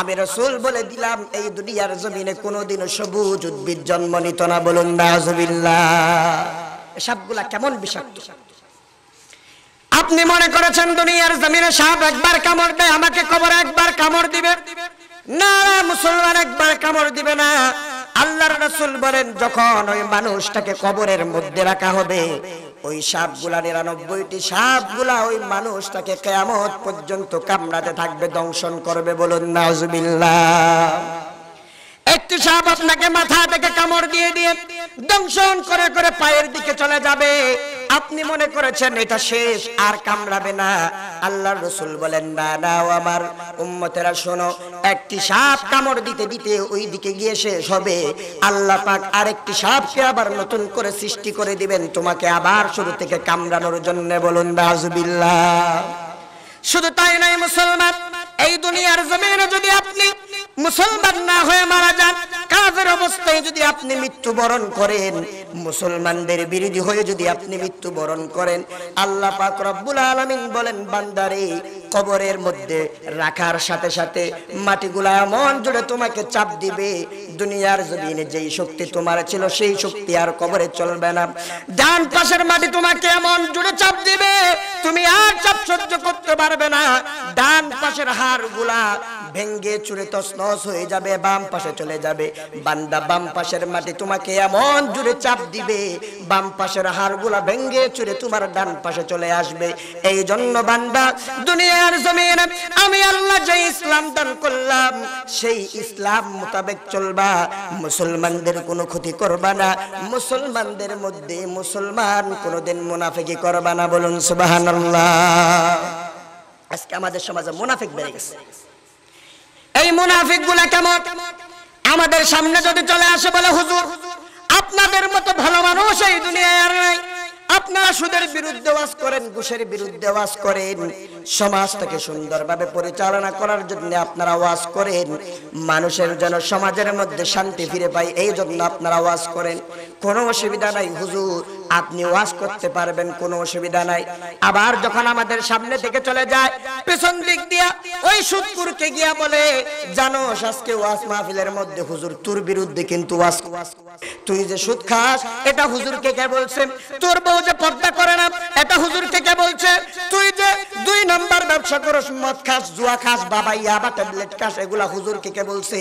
আমি রাসূল বলে দিলাম এই দুনিয়ার জমিনে কোনোদিন সবুজ উদ্ভিদ জন্ম নিত না বলুন কেমন বিষাক্ত আপনি মনে করেছেন দুনিয়ার জমিনে সাপ একবার কামড় দেয় আমাকে কবর একবার কামড় দিবে না মুসলমান একবার কামড় দিবে না আল্লাহর রাসূল বলেন যখন ওই মানুষটাকে কবরের মধ্যে রাখা হবে ওই সাপগুলা নিরানব্বইটি সাপগুলা ওই মানুষটাকে কেয়ামত পর্যন্ত কামড়াতে থাকবে দংশন করবে বলুন নাজবিল্লাহ একটি সাপ আপনাকে মাথা থেকে কামড় দিয়ে দিয়ে দংশন করে করে পায়ের দিকে চলে যাবে আপনি মনে করেছেন এটা শেষ আর কামড়াবে না আল্লাহর রসুল বলেন না না আমার উম্মতেরা শোনো একটি সাপ কামড় দিতে দিতে ওই দিকে গিয়ে শেষ হবে আল্লাহ পাক আরেকটি সাপকে আবার নতুন করে সৃষ্টি করে দিবেন তোমাকে আবার শুরু থেকে কামড়ানোর জন্য বলুন বাহাজুবিল্লাহ শুধু তাই নাই মুসলমান এই দুনিয়ার জমিনে যদি আপনি मुसलमान ना हो मारा जान কাফের অবস্থায় যদি আপনি মৃত্যুবরণ করেন মুসলমানদের বিরোধী হয়ে যদি আপনি মৃত্যুবরণ করেন আল্লাহ পাক রব্বুল আলামিন বলেন বান্দারে কবরের মধ্যে রাখার সাথে সাথে মাটিগুলা এমন জুড়ে তোমাকে চাপ দিবে দুনিয়ার জমিনে যেই শক্তি তোমার ছিল সেই শক্তি আর কবরে চলবে না ডান পাশের মাটি তোমাকে এমন জুড়ে চাপ দিবে তুমি আর চাপ সহ্য করতে পারবে না ডান পাশের হাড়গুলা ভেঙ্গে চুরে তসনস হয়ে যাবে বাম পাশে চলে যাবে বান্দা বাম পাশের মাটি তোমাকে এমন জুড়ে চাপ দিবে বাম পাশের হাড়গুলা ভেঙ্গে চুরে তোমার ডান পাশে চলে আসবে এই জন্য বান্দা দুনিয়ার জমিন আমি আল্লাহ যে ইসলাম দান করলাম সেই ইসলাম মোতাবেক চলবা মুসলমানদের কোনো ক্ষতি করবা না মুসলমানদের মধ্যে মুসলমান কোনোদিন মুনাফিকি করবা না বলুন সুবহানাল্লাহ আজকে আমাদের সমাজে মুনাফিক বেড়ে গেছে এই মুনাফিক গুলা কেমন আমাদের সামনে যদি চলে আসে বলে হুজুর আপনাদের মতো ভালো মানুষ এই দুনিয়ায় আর নাই আপনারা সুদের বিরুদ্ধে ওয়াজ করেন ঘুষের বিরুদ্ধে ওয়াজ করেন সমাজটাকে সুন্দরভাবে পরিচালনা করার জন্য আপনারা ওয়াজ করেন মানুষের জন্য সমাজের মধ্যে শান্তি ফিরে পায় এই জন্য আপনারা ওয়াজ করেন কোনো অসুবিধা নাই হুজুর আপনি ওয়াজ করতে পারবেন কোনো অসুবিধা নাই আবার যখন আমাদের সামনে থেকে চলে যায় পেছন দিক দিয়া ওই সুদপুরকে গিয়া বলে জানো আজকে ওয়াজ মাহফিলের মধ্যে হুজুর তোর বিরুদ্ধে কিন্তু ওয়াজ তুই যে সুদ খাস এটা হুজুরকে কে বলছে তোর বউ যে পর্দা করে না এটা হুজুরকে কে বলছে তুই যে দুই নাম্বার ব্যবসা করস মদ খাস জুয়া খাস বাবা ইয়াবা ট্যাবলেট খাস এগুলা হুজুরকে কে বলছে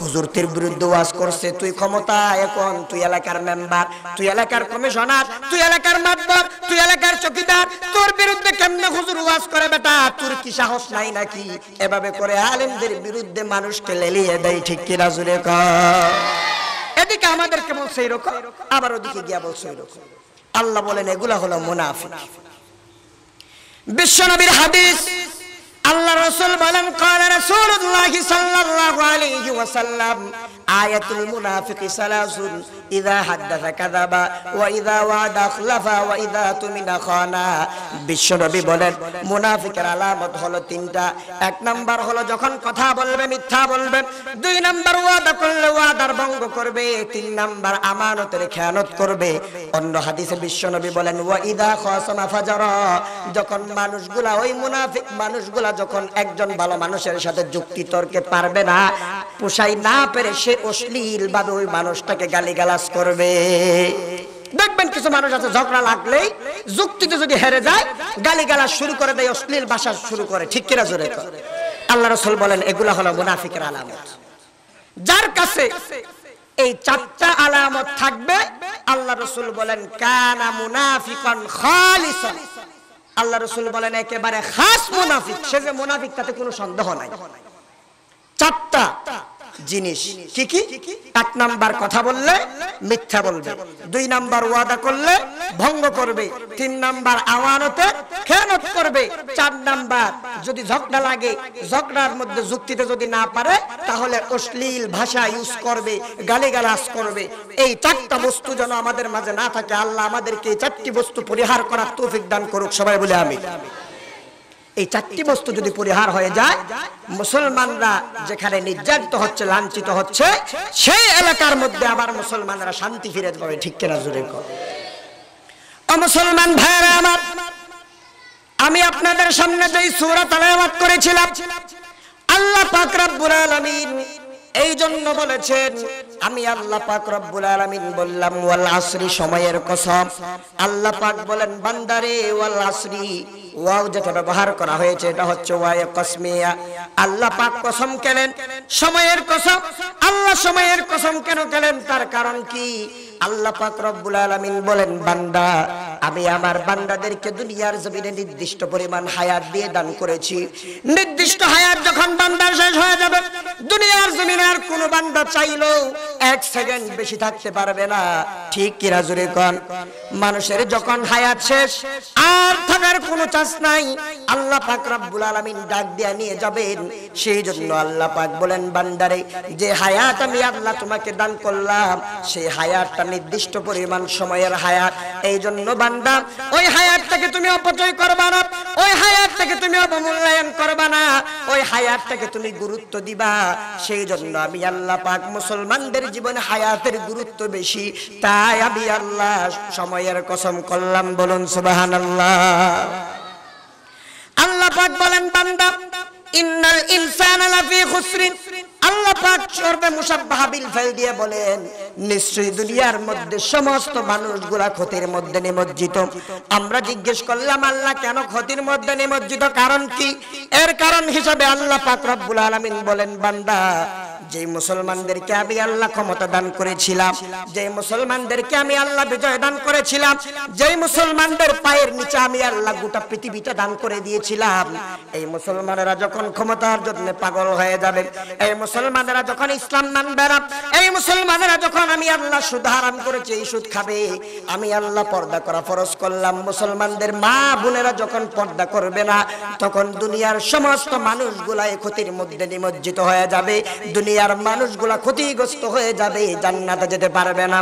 হুজুর তোর বিরুদ্ধে ওয়াজ করছে তুই ক্ষমতা এখন তুই এলাকার মেম্বার তুই এলাকার কমিশনার তুই এলাকার মাতবর তুই এলাকার চকিদার তোর বিরুদ্ধে কেমনে হুজুর ওয়াজ করে বেটা তোর কি সাহস নাই নাকি এভাবে করে আলেমদের বিরুদ্ধে মানুষকে লেলিয়ে দেয় ঠিক কিনা জুড়ে কর এদিকে আমাদের কেবল সেই রকম আবার ওদিকে গিয়া বলছে রকম আল্লাহ বলেন এগুলা হলো মুনাফিক বিশ্বনবীর হাদিস আল্লাহ রসুল বলেন কাল রাসূলুল্লাহ সাল্লাল্লাহু আলাইহি ওয়াসাল্লাম আয়াতুল মুনাফিকি সালাসুন ইদা হাদ্দাসা কাযাবা ওয়া ইদা ওয়াদা খলাফা ওয়া ইদা তুমিনা খানা বিশ্বনবী বলেন মুনাফিকের আলামত এক নাম্বার হলো যখন কথা বলবে মিথ্যা বলবে দুই নাম্বার ওয়াদা করলে ওয়াদার ভঙ্গ করবে তিন নাম্বার আমানতের খেয়ানত করবে অন্য হাদিসে বিশ্বনবী বলেন ওয়া ইদা খাসামা যখন মানুষগুলা ওই মুনাফিক মানুষগুলা যখন একজন ভালো মানুষের সাথে যুক্তি তর্কে পারবে না পোষাই না পেরে সে অশ্লীল ভাবে ওই মানুষটাকে গালি গালিগালাজ করবে দেখবেন কিছু মানুষ আছে ঝগড়া লাগলে যুক্তিতে যদি হেরে যায় গালি গালিগালাজ শুরু করে দেয় অশ্লীল ভাষা শুরু করে ঠিক কিনা জোরে আল্লাহ রসুল বলেন এগুলা হলো মুনাফিকের আলামত যার কাছে এই চারটা আলামত থাকবে আল্লাহ রসুল বলেন কানা মুনাফিকন খালিসা আল্লাহ রসুল বলেন একেবারে খাস মুনাফিক সে যে মুনাফিক তাতে কোনো সন্দেহ নাই চারটা জিনিস কি কি এক নাম্বার কথা বললে মিথ্যা বলবে দুই নাম্বার ওয়াদা করলে ভঙ্গ করবে তিন নাম্বার আওয়ানতে খেয়ানত করবে চার নাম্বার যদি ঝগড়া লাগে ঝগড়ার মধ্যে যুক্তিতে যদি না পারে তাহলে অশ্লীল ভাষা ইউজ করবে গালিগালাজ করবে এই চারটা বস্তু যেন আমাদের মাঝে না থাকে আল্লাহ আমাদেরকে এই চারটি বস্তু পরিহার করার তৌফিক দান করুক সবাই বলে আমি এই চারটি বস্তু যদি পরিহার হয়ে যায় মুসলমানরা যেখানে নির্যাতিত হচ্ছে লাঞ্ছিত হচ্ছে সেই এলাকার মধ্যে আবার মুসলমানরা শান্তি ফিরে পাবে ঠিক কেনা জোরে মুসলমান ভাইয়েরা আমার আমি আপনাদের সামনে যে সুরা তেলাওয়াত করেছিলাম আল্লাহ পাক রব্বুল আলামিন এই জন্য বলেছেন আমি আল্লাহ পাক রব্বুল আলামিন বললাম ওয়াল আসরি সময়ের কসম আল্লাহ পাক বলেন বান্দারে ওয়াল আসরি ওয়াও যেটা ব্যবহার করা হয়েছে এটা হচ্ছে ওয়ায়ে কসমিয়া আল্লাহ পাক কসম কেলেন সময়ের কসম আল্লাহ সময়ের কসম কেন কেলেন তার কারণ কি আল্লাহ পাক রব্বুল আলামিন বলেন বান্দা আমি আমার বান্দাদেরকে দুনিয়ার জমিনে নির্দিষ্ট পরিমাণ হায়াত দিয়ে দান করেছি নির্দিষ্ট হায়াত যখন বান্দা শেষ হয়ে যাবে দুনিয়ার জমিনে আর কোন বান্দা চাইলো এক সেকেন্ড বেশি থাকতে পারবে না ঠিক কিরা জুড়ে কন মানুষের যখন হায়াত শেষ আর থাকার কোনো চান্স নাই আল্লাহ পাক রব্বুল আলামিন ডাক দিয়া নিয়ে যাবেন সেই জন্য আল্লাহ পাক বলেন বান্দারে যে হায়াত আমি আল্লাহ তোমাকে দান করলাম সেই হায়াতটা নির্দিষ্ট পরিমাণ সময়ের হায়াত এই জন্য বান্দা ওই হায়াত থেকে তুমি অপচয় করবা না ওই হায়াত থেকে তুমি অবমূল্যায়ন করবা না ওই হায়াত থেকে তুমি গুরুত্ব দিবা সেই জন্য আমি আল্লাহ পাক মুসলমানদের জীবনে হায়াতের গুরুত্ব বেশি তাই আমি আল্লাহ সময়ের কসম করলাম বলুন সুবহানাল্লাহ আল্লাহ পাক বলেন বান্দা ইন্নাল ইনসান লাফি খুসরিন আল্লাহ পাক সর্বে মুসাব্বাহ বিল ফাইল দিয়ে বলেন নিশ্চয়ই দুনিয়ার মধ্যে সমস্ত মানুষগুলা ক্ষতির মধ্যে নিমজ্জিত আমরা জিজ্ঞেস করলাম আল্লাহ কেন ক্ষতির মধ্যে নিমজ্জিত কারণ কি এর কারণ হিসাবে আল্লাহ পাক রব্বুল আলামিন বলেন বান্দা যে মুসলমানদেরকে আমি আল্লাহ ক্ষমতা দান করেছিলাম যে মুসলমানদেরকে আমি আল্লাহ বিজয় দান করেছিলাম যে মুসলমানদের পায়ের নিচে আমি আল্লাহ গোটা পৃথিবীটা দান করে দিয়েছিলাম এই মুসলমানেরা যখন ক্ষমতার জন্য পাগল হয়ে যাবে এই মুসলমানেরা যখন ইসলাম নাম বেড়াব এই মুসলমানেরা যখন আমি আল্লাহ সুদ হারাম করেছি এই সুদ খাবে আমি আল্লাহ পর্দা করা ফরজ করলাম মুসলমানদের মা বোনেরা যখন পর্দা করবে না তখন দুনিয়ার সমস্ত মানুষগুলা এই ক্ষতির মধ্যে নিমজ্জিত হয়ে যাবে দুনিয়ার মানুষগুলা ক্ষতিগ্রস্ত হয়ে যাবে জান্নাতে যেতে পারবে না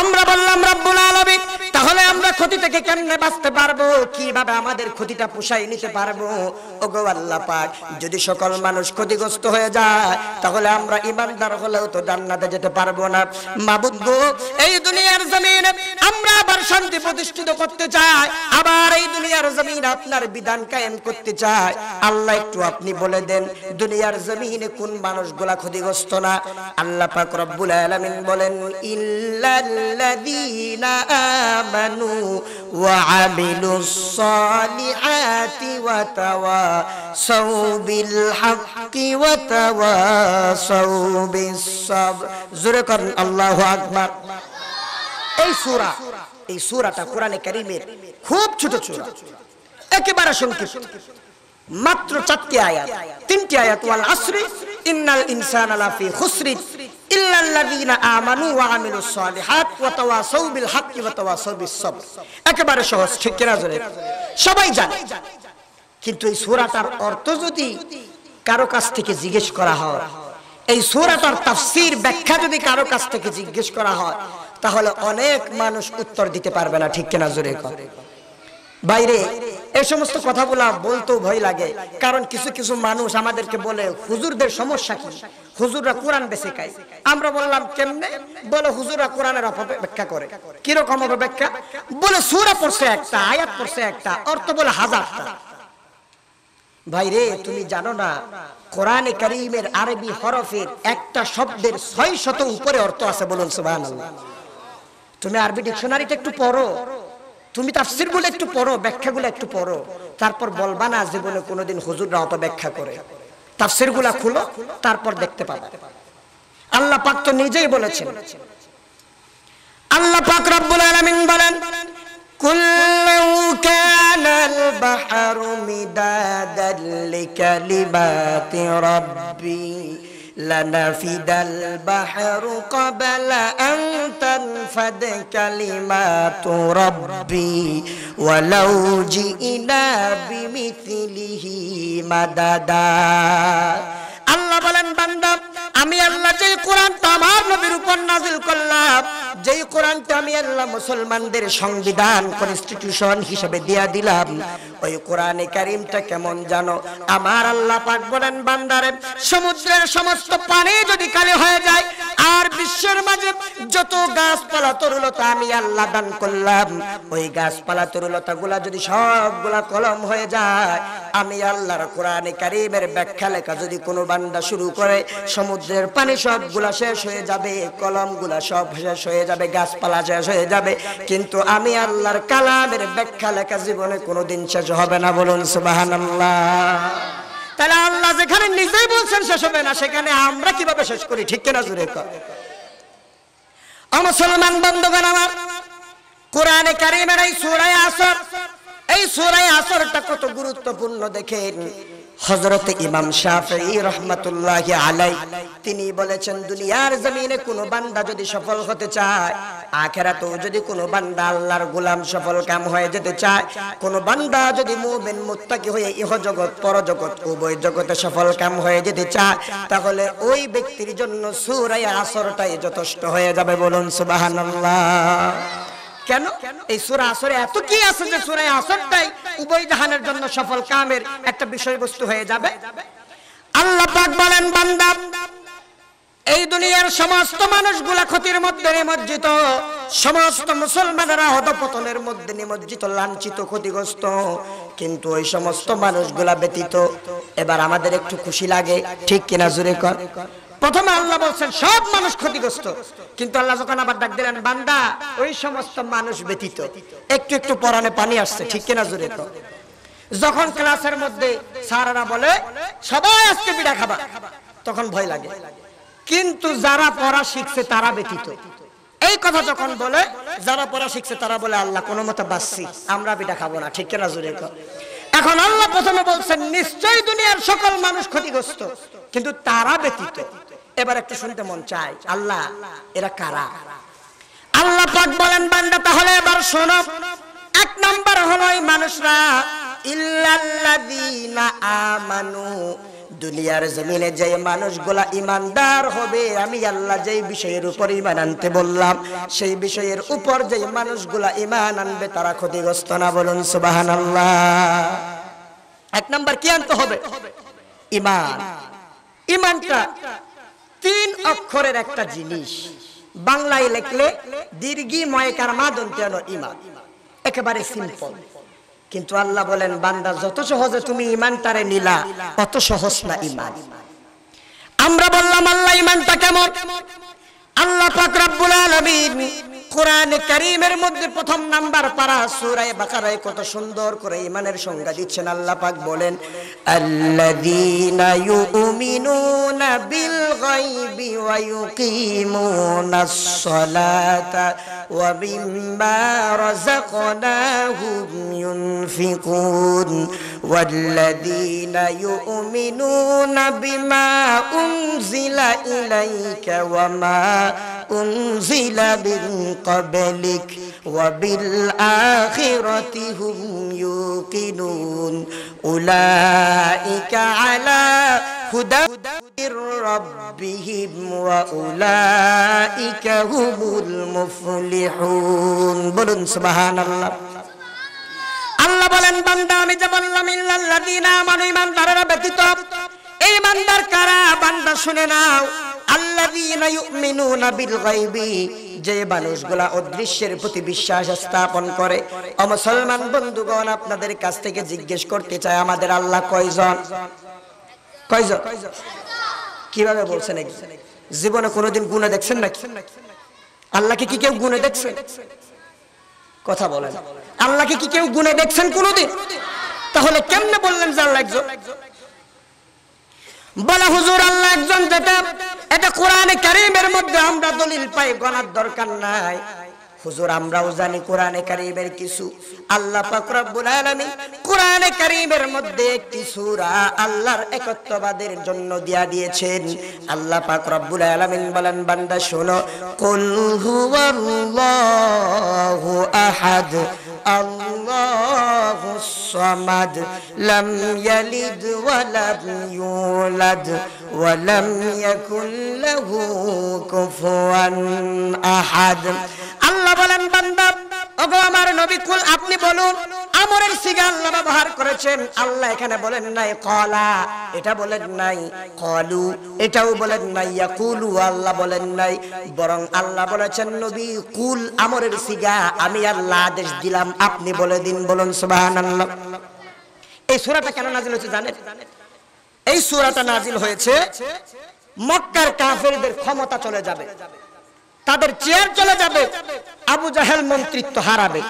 আমরা বললাম রব্বুল আলামিন তাহলে আমরা ক্ষতি থেকে কেমনে বাঁচতে পারবো কিভাবে আমাদের ক্ষতিটা পোষাই নিতে পারবো ওগো আল্লাহ পাক যদি সকল মানুষ ক্ষতিগ্রস্ত হয়ে যায় তাহলে আমরা ইমানদার হলেও তো জান্নাতে যেতে পারবো না মা গো এই দুনিয়ার জমিন আমরা আবার শান্তি প্রতিষ্ঠিত করতে চাই আবার এই দুনিয়ার জমিন আপনার বিধান কায়েম করতে চাই আল্লাহ একটু আপনি বলে দেন দুনিয়ার জমিনে কোন মানুষগুলা ক্ষতিগ্রস্ত না আল্লাহ পাক রব্বুল আলামিন বলেন ইল্লাল্লাযীনা আমানু ওয়া আমিলুস সালিহাতি ওয়া তাওয়াসাউ বিল হাক্কি ওয়া তাওয়া জোরে করেন এই এই কোরআনে খুব ছোট ছোট একেবারে সংক্ষিপ্ত মাত্র চারটি আয়াত তিনটি আয়াত ওয়াল আসরি ইন্নাল খুসরি ইল্লা আমানু ওয়া আমিলুস সালিহাত ওয়া তাওয়াসাউ বিল হাক্কি ওয়া তাওয়াসাউ বিস একেবারে সহজ ঠিক কিনা সবাই জানে কিন্তু এই সূরাটার অর্থ যদি কারো কাছ থেকে জিজ্ঞেস করা হয় এই সুরাতার তাফসির ব্যাখ্যা যদি কারো কাছ থেকে জিজ্ঞেস করা হয় তাহলে অনেক মানুষ উত্তর দিতে পারবে না ঠিক কিনা জোরে বাইরে এই সমস্ত কথাগুলা বলতেও ভয় লাগে কারণ কিছু কিছু মানুষ আমাদেরকে বলে হুজুরদের সমস্যা কি হুজুররা কোরআন বেছে খায় আমরা বললাম কেমনে বলে হুজুররা কোরআনের অপব্যাখ্যা করে কিরকম অপব্যাখ্যা বলে সুরা পড়ছে একটা আয়াত পড়ছে একটা অর্থ বলে হাজারটা ভাইরে তুমি জানো না কোরআনে করিমের আরবি হরফের একটা শব্দের ছয় শত উপরে অর্থ আছে বলুন সুবাহ তুমি আরবি ডিকশনারিটা একটু পড়ো তুমি তাফসির বলে একটু পড়ো ব্যাখ্যাগুলো একটু পড়ো তারপর বলবা না জীবনে কোনোদিন হুজুররা অত ব্যাখ্যা করে তাফসির গুলা খুলো তারপর দেখতে পাবে আল্লাহ পাক তো নিজেই বলেছেন আল্লাহ পাক রব্বুল আলামিন বলেন قل لو كان البحر مدادا لكلمات ربي لنفد البحر قبل أن تنفد كلمات ربي ولو جئنا بمثله مددا الله بلن بندب আমি আল্লাহ যেই কোরআনটা আমার নবীর উপর নাজিল করলাম যেই কোরআনটা আমি আল্লাহ মুসলমানদের সংবিধান কনস্টিটিউশন হিসেবে দিয়া দিলাম ওই কোরআনে কারিমটা কেমন জানো আমার আল্লাহ পাক বলেন বান্দারে সমুদ্রের সমস্ত পানি যদি কালে হয়ে যায় আর বিশ্বের মাঝে যত গাছপালা তরুলতা আমি আল্লাহ দান করলাম ওই গাছপালা তরুলতা গুলা যদি সবগুলা কলম হয়ে যায় আমি আল্লাহর কোরআনে কারিমের ব্যাখ্যা লেখা যদি কোনো বান্দা শুরু করে সমুদ্রের পানি সবগুলা শেষ হয়ে যাবে কলমগুলা সব শেষ হয়ে যাবে গাছপালা শেষ হয়ে যাবে কিন্তু আমি আল্লাহর কালামের ব্যাখ্যা লেখা জীবনে কোনোদিন শেষ হবে না বলুন সুবাহান আল্লাহ তাহলে আল্লাহ যেখানে নিজেই বলছেন শেষ হবে না সেখানে আমরা কিভাবে শেষ করি ঠিক কেনা জুড়ে মুসলমান বন্ধুগণ আমার কোরআনে কারিমের এই সুরায় আসর এই সুরায় আসরটা কত গুরুত্বপূর্ণ দেখেন হজরত ইমাম শাহি রহমতুল্লাহ আলাই তিনি বলেছেন দুনিয়ার জমিনে কোনো বান্দা যদি সফল হতে চায় আখেরা তো যদি কোনো বান্দা আল্লাহর গোলাম সফল কাম হয়ে যেতে চায় কোন বান্দা যদি মুমিন মুত্তাকি হয়ে ইহ জগৎ পর জগৎ উভয় জগতে সফল কাম হয়ে যেতে চায় তাহলে ওই ব্যক্তির জন্য সুরাই আসরটাই যথেষ্ট হয়ে যাবে বলুন সুবহানাল্লাহ কেন এই সুরা আসরে এত কি আছে যে সুরা আসরটাই উভয় জাহানের জন্য সফল কামের একটা বিষয়বস্তু হয়ে যাবে আল্লাহ পাক বলেন বান্দা এই দুনিয়ার সমস্ত মানুষগুলা ক্ষতির মধ্যে নিমজ্জিত সমস্ত মুসলমানেরা হতপতনের মধ্যে নিমজ্জিত লাঞ্ছিত ক্ষতিগ্রস্ত কিন্তু ওই সমস্ত মানুষগুলা ব্যতীত এবার আমাদের একটু খুশি লাগে ঠিক কিনা জুড়ে কর প্রথমে আল্লাহ বলছেন সব মানুষ ক্ষতিগ্রস্ত কিন্তু আল্লাহ যখন আবার ডাক দিলেন বান্দা ওই সমস্ত মানুষ ব্যতীত একটু একটু পরানে পানি আসছে ঠিক কিনা জোরে তো যখন ক্লাসের মধ্যে সারারা বলে সবাই আজকে পিঠা খাবা তখন ভয় লাগে কিন্তু যারা পড়া শিখছে তারা ব্যতীত এই কথা যখন বলে যারা পড়া শিখছে তারা বলে আল্লাহ কোনো মতো বাঁচছি আমরা পিঠা খাবো না ঠিক কিনা জোরে তো এখন আল্লাহ প্রথমে বলছেন নিশ্চয়ই দুনিয়ার সকল মানুষ ক্ষতিগ্রস্ত কিন্তু তারা ব্যতীত এবার একটু শুনতে মন চাই আল্লাহ এরা কারা আল্লাহ পাক বলেন বান্দা তাহলে এবার শোনো এক নাম্বার হলো এই মানুষরা ইল্লাল্লাযীনা আমানু দুনিয়ার জমিনে যে মানুষগুলা ইমানদার হবে আমি আল্লাহ যেই বিষয়ের উপর ইমান আনতে বললাম সেই বিষয়ের উপর যে মানুষগুলা ইমান আনবে তারা ক্ষতিগ্রস্ত না বলুন সুবাহান এক নাম্বার কি আনতে হবে ইমান ইমানটা তিন অক্ষরের একটা জিনিস বাংলায় লেখলে দীর্ঘি ময়কার মা দন্তেন ইমান একেবারে সিম্পল কিন্তু আল্লাহ বলেন বান্দা যত সহজে তুমি ইমান তারে নিলা অত সহজ না ইমান আমরা বললাম আল্লাহ ইমানটা কেমন আল্লাহ পাক আলমিন কোরআন কারিমের মধ্যে প্রথম নাম্বার পারা সুরায় বাকারায় কত সুন্দর করে ইমানের সংজ্ঞা দিচ্ছেন আল্লাহ পাক বলেন আল্লাযীনা ইউমিনুনা বিল গায়বি ওয়া ইউকিমুনাস সালাতা ওয়া বিমা রাযাকনাহুম ইউনফিকুন ওয়াল্লাযীনা ইউমিনুনা বিমা উনজিলা ইলাইকা ওয়া মা উনজিলা বিন قبلك وبالآخرة هم يوقنون أولئك على هدى من ربهم وأولئك هم المفلحون بلن سبحان الله আল্লাহ বলেন বান্দা আমি যে বললাম ইল্লাল্লাযীনা আমানু ঈমানদাররা ব্যতীত এই বান্দার কারা বান্দা শুনে নাও যে মানুষগুলা অদৃশ্যের প্রতি বিশ্বাস স্থাপন করে ও মুসলমান বন্ধুগণ আপনাদের কাছ থেকে জিজ্ঞেস করতে আমাদের আল্লাহ কয়জন কয়জন কিভাবে বলছেন জীবনে কোনোদিন গুনে দেখছেন না আল্লাহকে কি কেউ গুনে দেখছেন কথা বলেন আল্লাহকে কি কেউ গুনে দেখছেন কোনোদিন তাহলে কেমনে বললেন যে আল্লাহ একজন বলা হুজুর আল্লাহ একজন যেতে এটা কোরআনে কারিমের মধ্যে আমরা দলিল পাই গণার দরকার নাই হুজুর আমরাও জানি কোরআনে কারিমের কিছু আল্লাহ পাক কোরআনে কারিমের মধ্যে একটি সূরা আল্লাহর একত্ববাদের জন্য দিয়া দিয়েছেন আল্লাহ পাক আলমিন বলেন বান্দা শোনো কুল হুয়াল্লাহু আহাদ الله الصمد لم يلد ولم يولد ولم يكن له كفوا أحد الله بلن بندب ওগো আমার নবী কুল আপনি বলুন আমরের সিগা ব্যবহার করেছেন আল্লাহ এখানে বলেন নাই কলা এটা বলেন নাই কলু এটাও বলেন নাই আল্লাহ বলেন নাই বরং আল্লাহ বলেছেন নবী কুল আমরের সিগা আমি আল্লাহ আদেশ দিলাম আপনি বলে দিন বলুন এই সুরাটা কেন নাজিল হয়েছে জানেন এই সুরাটা নাজিল হয়েছে মক্কার কাফেরদের ক্ষমতা চলে যাবে তাদের চেয়ার চলে যাবে আবু জাহেল মন্ত্রিত্ব হারাবে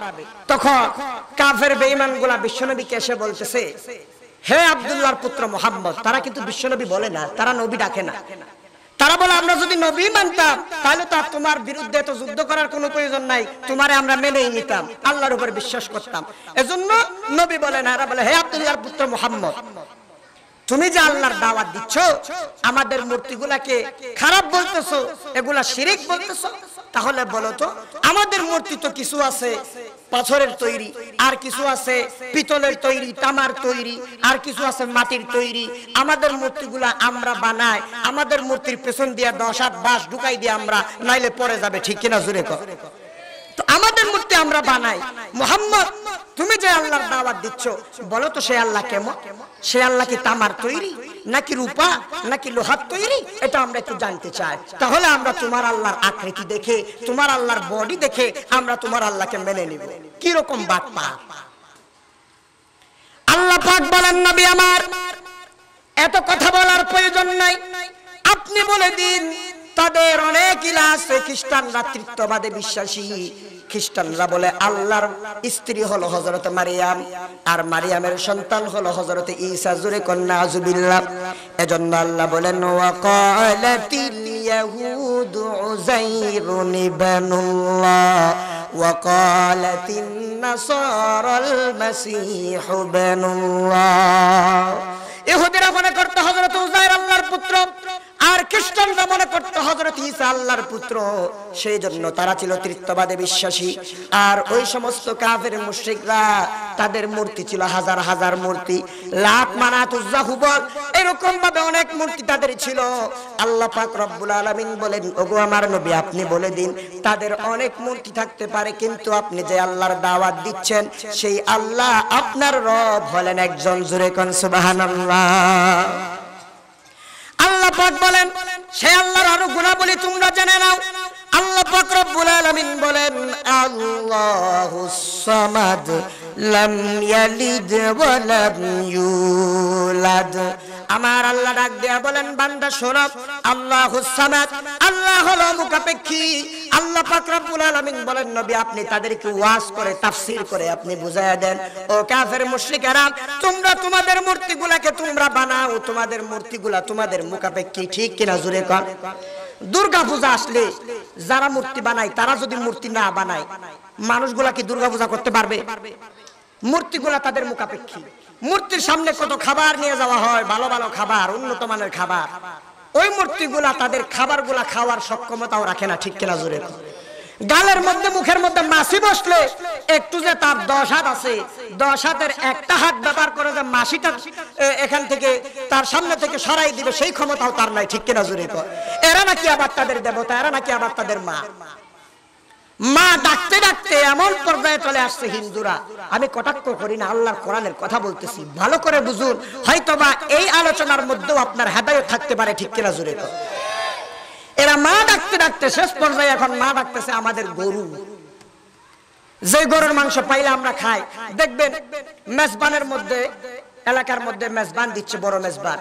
তখন কাফের বেঈমান গুলা বিশ্বনবীকে এসে বলতেছে হে আবদুল্লাহর পুত্র মোহাম্মদ তারা কিন্তু বিশ্বনবী বলে না তারা নবী ডাকে না তারা বলে আমরা যদি নবী মানতাম তাহলে তো তোমার বিরুদ্ধে এত যুদ্ধ করার কোনো প্রয়োজন নাই তোমারে আমরা মেনেই নিতাম আল্লাহর উপর বিশ্বাস করতাম এজন্য নবী বলে না এরা বলে হে আব্দুল্লাহর পুত্র মোহাম্মদ তুমি যে আল্লাহর দাওয়াত দিচ্ছ আমাদের মূর্তিগুলাকে খারাপ বলতেছো এগুলা শিরিক বলতেছো তাহলে বলো তো আমাদের মূর্তি তো কিছু আছে পাথরের তৈরি আর কিছু আছে পিতলের তৈরি তামার তৈরি আর কিছু আছে মাটির তৈরি আমাদের মূর্তিগুলা আমরা বানাই আমাদের মূর্তির পেছন দিয়ে দশ আট বাস ঢুকাই দিয়ে আমরা নাইলে পরে যাবে ঠিক কিনা জুড়ে কর তো আমাদের মূর্তি আমরা বানাই মোহাম্মদ তুমি যে আল্লাহর দাওয়াত দিচ্ছ বলো তো সে আল্লাহ কেমন সে আল্লাহ কি তামার তৈরি নাকি রূপা নাকি লোহার তৈরি এটা আমরা একটু জানতে চাই তাহলে আমরা তোমার আল্লাহর আকৃতি দেখে তোমার আল্লাহর বডি দেখে আমরা তোমার আল্লাহকে মেনে নিব কিরকম বাদ পা আল্লাহ পাক বলেন নবী আমার এত কথা বলার প্রয়োজন নাই আপনি বলে দিন তাদের অনেক ইলা আছে খ্রিস্টান তৃত্ববাদে বিশ্বাসী খ্রিস্টানরা বলে আল্লাহর স্ত্রী হলো হজরত মারিয়াম আর মারিয়ামের সন্তান হলো হজরত ঈসা জুরে কন্যা আজুবিল্লাহ এজন্য আল্লাহ বলেন ওয়াকালাতিল ইয়াহুদু উযাইরুন ইবনুল্লাহ ওয়াকালাতিন নাসারাল মাসীহ ইবনুল্লাহ ইহুদিরা মনে করতে হজরত উযাইর আল্লাহর পুত্র আর খ্রিস্টানরা মনে করত হজরত ঈসা আল্লাহর পুত্র সেই জন্য তারা ছিল তৃত্ববাদে বিশ্বাসী আর ওই সমস্ত কাফের মুশরিকরা তাদের মূর্তি ছিল হাজার হাজার মূর্তি লাত মানাত উজ্জা হুবল এরকম ভাবে অনেক মূর্তি তাদের ছিল আল্লাহ পাক রব্বুল আলামিন বলেন ওগো আমার নবী আপনি বলে দিন তাদের অনেক মূর্তি থাকতে পারে কিন্তু আপনি যে আল্লাহর দাওয়াত দিচ্ছেন সেই আল্লাহ আপনার রব হলেন একজন জুরে কন সুবহানাল্লাহ আল্লাহ পাক বলেন সে আল্লাহর আরো গুণাবলী তোমরা জেনে নাও আল্লাহ পাক রব্বুল আলামিন বলেন আল্লাহুস সামাদ লাম ইয়ালিদ ওয়া লাম ইউলাদ আমার আল্লাহ ডাক দেয়া বলেন বান্দা শোনো আল্লাহুস সামাদ আল্লাহ হলো মুখাপেক্ষী আল্লাহ পাক রব্বুল আলামিন বলেন নবী আপনি তাদেরকে ওয়াজ করে তাফসীর করে আপনি বুঝায়া দেন ও কাফের মুশরিকেরা তোমরা তোমাদের মূর্তিগুলাকে তোমরা বানাও তোমাদের মূর্তিগুলা তোমাদের মুখাপেক্ষী ঠিক কিনা জুরে কর দুর্গা পূজা আসলে যারা মূর্তি বানায় তারা যদি মূর্তি না বানায় মানুষগুলা কি দুর্গা পূজা করতে পারবে মূর্তিগুলা তাদের মুখাপেক্ষী মূর্তির সামনে কত খাবার নিয়ে যাওয়া হয় ভালো ভালো খাবার উন্নত মানের খাবার ওই মূর্তিগুলা তাদের খাবারগুলা খাওয়ার সক্ষমতাও রাখে না ঠিক কিনা জোরে গালের মধ্যে মুখের মধ্যে মাসি বসলে একটু যে তার দশ হাত আছে দশ হাতের একটা হাত ব্যবহার করে যে মাসিটা এখান থেকে তার সামনে থেকে সরাই দিবে সেই ক্ষমতাও তার নাই ঠিক কিনা জোরে এরা নাকি আবার তাদের দেবতা এরা নাকি আবার তাদের মা মা ডাকতে ডাকতে এমন পর্যায়ে চলে আসছে হিন্দুরা আমি কটাক্ষ করি না আল্লাহর কোরআনের কথা বলতেছি ভালো করে বুঝুন হয়তোবা এই আলোচনার মধ্যেও আপনার হেদায়ত থাকতে পারে ঠিক কিনা জোরে এরা মা ডাকতে ডাকতে শেষ পর্যায়ে এখন মা ডাকতেছে আমাদের গরু যে গরুর মাংস পাইলে আমরা খাই দেখবেন মেজবানের মধ্যে এলাকার মধ্যে মেজবান দিচ্ছে বড় মেজবান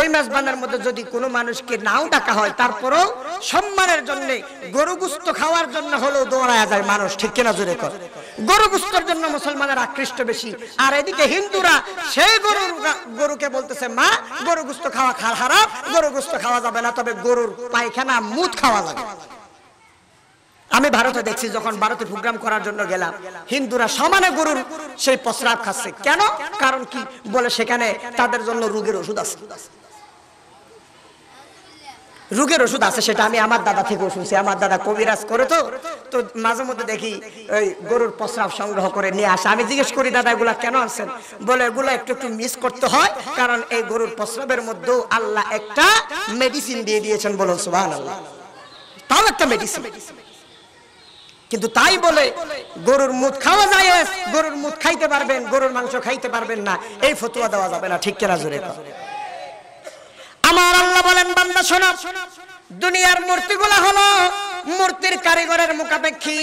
ওই মেজবানের মধ্যে যদি কোনো মানুষকে নাও ডাকা হয় তারপরও সম্মানের জন্য গরু গুস্ত খাওয়ার জন্য হলেও দৌড়ায় যায় মানুষ ঠিক কেনা জোরে করে গরু গুস্তর জন্য মুসলমানের আকৃষ্ট বেশি আর এদিকে হিন্দুরা সেই গরুর গরুকে বলতেছে মা গরু গুস্ত খাওয়া খা হারাম গরু গুস্ত খাওয়া যাবে না তবে গরুর পায়খানা মুদ খাওয়া যাবে আমি ভারতে দেখছি যখন ভারতে প্রোগ্রাম করার জন্য গেলাম হিন্দুরা সমানে গরুর সেই প্রস্রাব খাচ্ছে কেন কারণ কি বলে সেখানে তাদের জন্য রোগের ওষুধ আছে রোগের ওষুধ আছে সেটা আমি আমার দাদা থেকে শুনছি আমার দাদা কবিরাজ করে তো তো মাঝে মধ্যে দেখি ওই গরুর প্রস্রাব সংগ্রহ করে নিয়ে আসে আমি জিজ্ঞেস করি দাদা এগুলা কেন আসেন বলে এগুলো একটু একটু মিস করতে হয় কারণ এই গরুর প্রস্রাবের মধ্যেও আল্লাহ একটা মেডিসিন দিয়ে দিয়েছেন বলুন সুবাহ আল্লাহ তাও একটা মেডিসিন কিন্তু তাই বলে গরুর মুদ খাওয়া যায় গরুর মুদ খাইতে পারবেন গরুর মাংস খাইতে পারবেন না এই ফতুয়া দেওয়া যাবে না ঠিক কেনা জোরে আমার আল্লাহ বলেন বান্দা শোনা দুনিয়ার মূর্তিগুলা হলো মূর্তির কারিগরের মুখাপেক্ষী